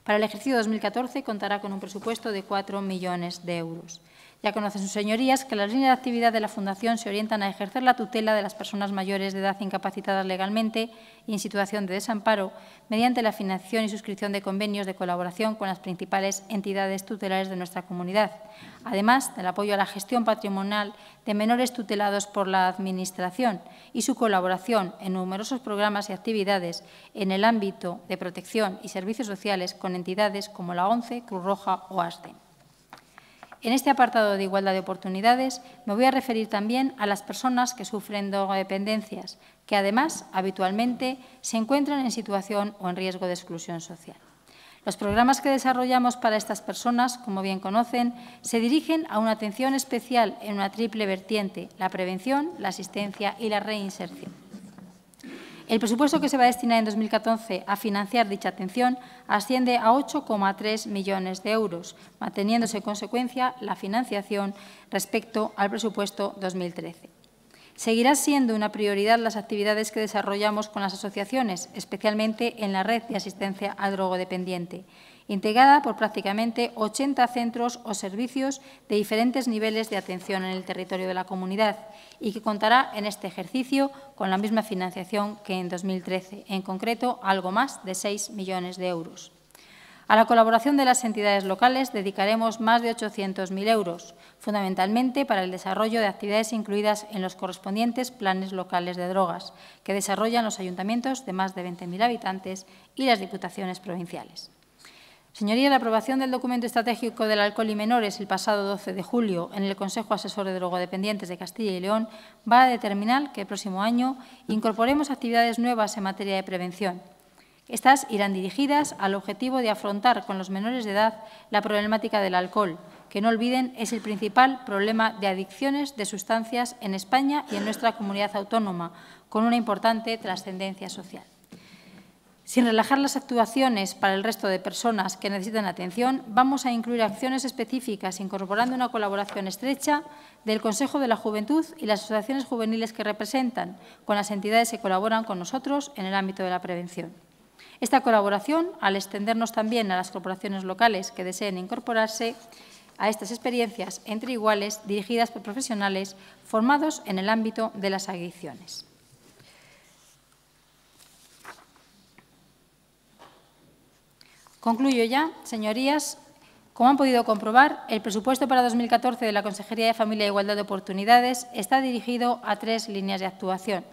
Para el ejercicio 2014 contará con un presupuesto de 4 millones de euros. Ya conocen sus señorías que las líneas de actividad de la Fundación se orientan a ejercer la tutela de las personas mayores de edad incapacitadas legalmente y en situación de desamparo mediante la financiación y suscripción de convenios de colaboración con las principales entidades tutelares de nuestra comunidad, además del apoyo a la gestión patrimonial de menores tutelados por la Administración y su colaboración en numerosos programas y actividades en el ámbito de protección y servicios sociales con entidades como la ONCE, Cruz Roja o aste en este apartado de igualdad de oportunidades me voy a referir también a las personas que sufren dependencias, que además habitualmente se encuentran en situación o en riesgo de exclusión social. Los programas que desarrollamos para estas personas, como bien conocen, se dirigen a una atención especial en una triple vertiente, la prevención, la asistencia y la reinserción. El presupuesto que se va a destinar en 2014 a financiar dicha atención asciende a 8,3 millones de euros, manteniéndose en consecuencia la financiación respecto al presupuesto 2013. Seguirá siendo una prioridad las actividades que desarrollamos con las asociaciones, especialmente en la red de asistencia a drogodependiente. dependiente integrada por prácticamente 80 centros o servicios de diferentes niveles de atención en el territorio de la comunidad y que contará en este ejercicio con la misma financiación que en 2013, en concreto algo más de 6 millones de euros. A la colaboración de las entidades locales dedicaremos más de 800.000 euros, fundamentalmente para el desarrollo de actividades incluidas en los correspondientes planes locales de drogas, que desarrollan los ayuntamientos de más de 20.000 habitantes y las diputaciones provinciales. Señoría, la aprobación del documento estratégico del alcohol y menores el pasado 12 de julio en el Consejo Asesor de Drogodependientes de Castilla y León va a determinar que el próximo año incorporemos actividades nuevas en materia de prevención. Estas irán dirigidas al objetivo de afrontar con los menores de edad la problemática del alcohol, que no olviden es el principal problema de adicciones de sustancias en España y en nuestra comunidad autónoma, con una importante trascendencia social. Sin relajar las actuaciones para el resto de personas que necesitan atención, vamos a incluir acciones específicas incorporando una colaboración estrecha del Consejo de la Juventud y las asociaciones juveniles que representan con las entidades que colaboran con nosotros en el ámbito de la prevención. Esta colaboración, al extendernos también a las corporaciones locales que deseen incorporarse a estas experiencias entre iguales dirigidas por profesionales formados en el ámbito de las adicciones. Concluyo ya, señorías. Como han podido comprobar, el presupuesto para 2014 de la Consejería de Familia e Igualdad de Oportunidades está dirigido a tres líneas de actuación.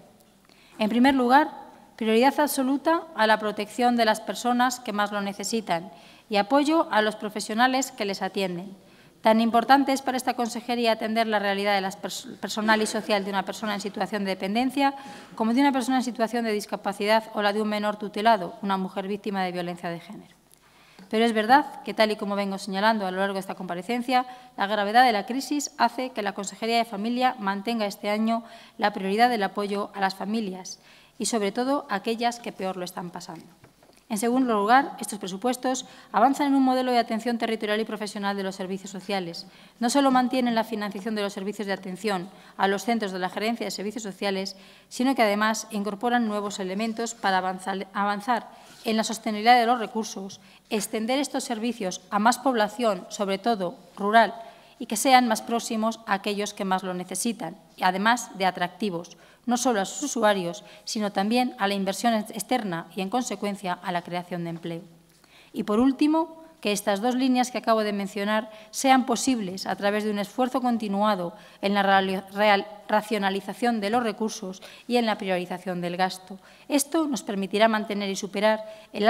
En primer lugar, prioridad absoluta a la protección de las personas que más lo necesitan y apoyo a los profesionales que les atienden. Tan importante es para esta consejería atender la realidad personal y social de una persona en situación de dependencia como de una persona en situación de discapacidad o la de un menor tutelado, una mujer víctima de violencia de género. Pero es verdad que, tal y como vengo señalando a lo largo de esta comparecencia, la gravedad de la crisis hace que la Consejería de Familia mantenga este año la prioridad del apoyo a las familias y, sobre todo, a aquellas que peor lo están pasando. En segundo lugar, estos presupuestos avanzan en un modelo de atención territorial y profesional de los servicios sociales. No solo mantienen la financiación de los servicios de atención a los centros de la Gerencia de Servicios Sociales, sino que además incorporan nuevos elementos para avanzar, avanzar en la sostenibilidad de los recursos, extender estos servicios a más población, sobre todo rural, y que sean más próximos a aquellos que más lo necesitan, además de atractivos, no solo a sus usuarios, sino también a la inversión externa y, en consecuencia, a la creación de empleo. Y, por último, que estas dos líneas que acabo de mencionar sean posibles a través de un esfuerzo continuado en la racionalización de los recursos y en la priorización del gasto. Esto nos permitirá mantener y superar el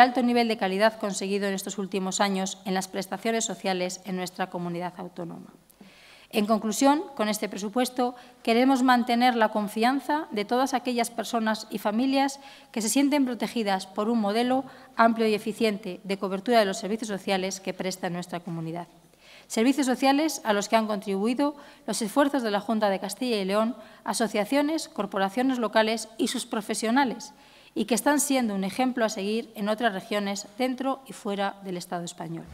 alto nivel de calidad conseguido en estos últimos años en las prestaciones sociales en nuestra comunidad autónoma. En conclusión, con este presupuesto queremos mantener la confianza de todas aquellas personas y familias que se sienten protegidas por un modelo amplio y eficiente de cobertura de los servicios sociales que presta nuestra comunidad. Servicios sociales a los que han contribuido los esfuerzos de la Junta de Castilla y León, asociaciones, corporaciones locales y sus profesionales, y que están siendo un ejemplo a seguir en otras regiones dentro y fuera del Estado español.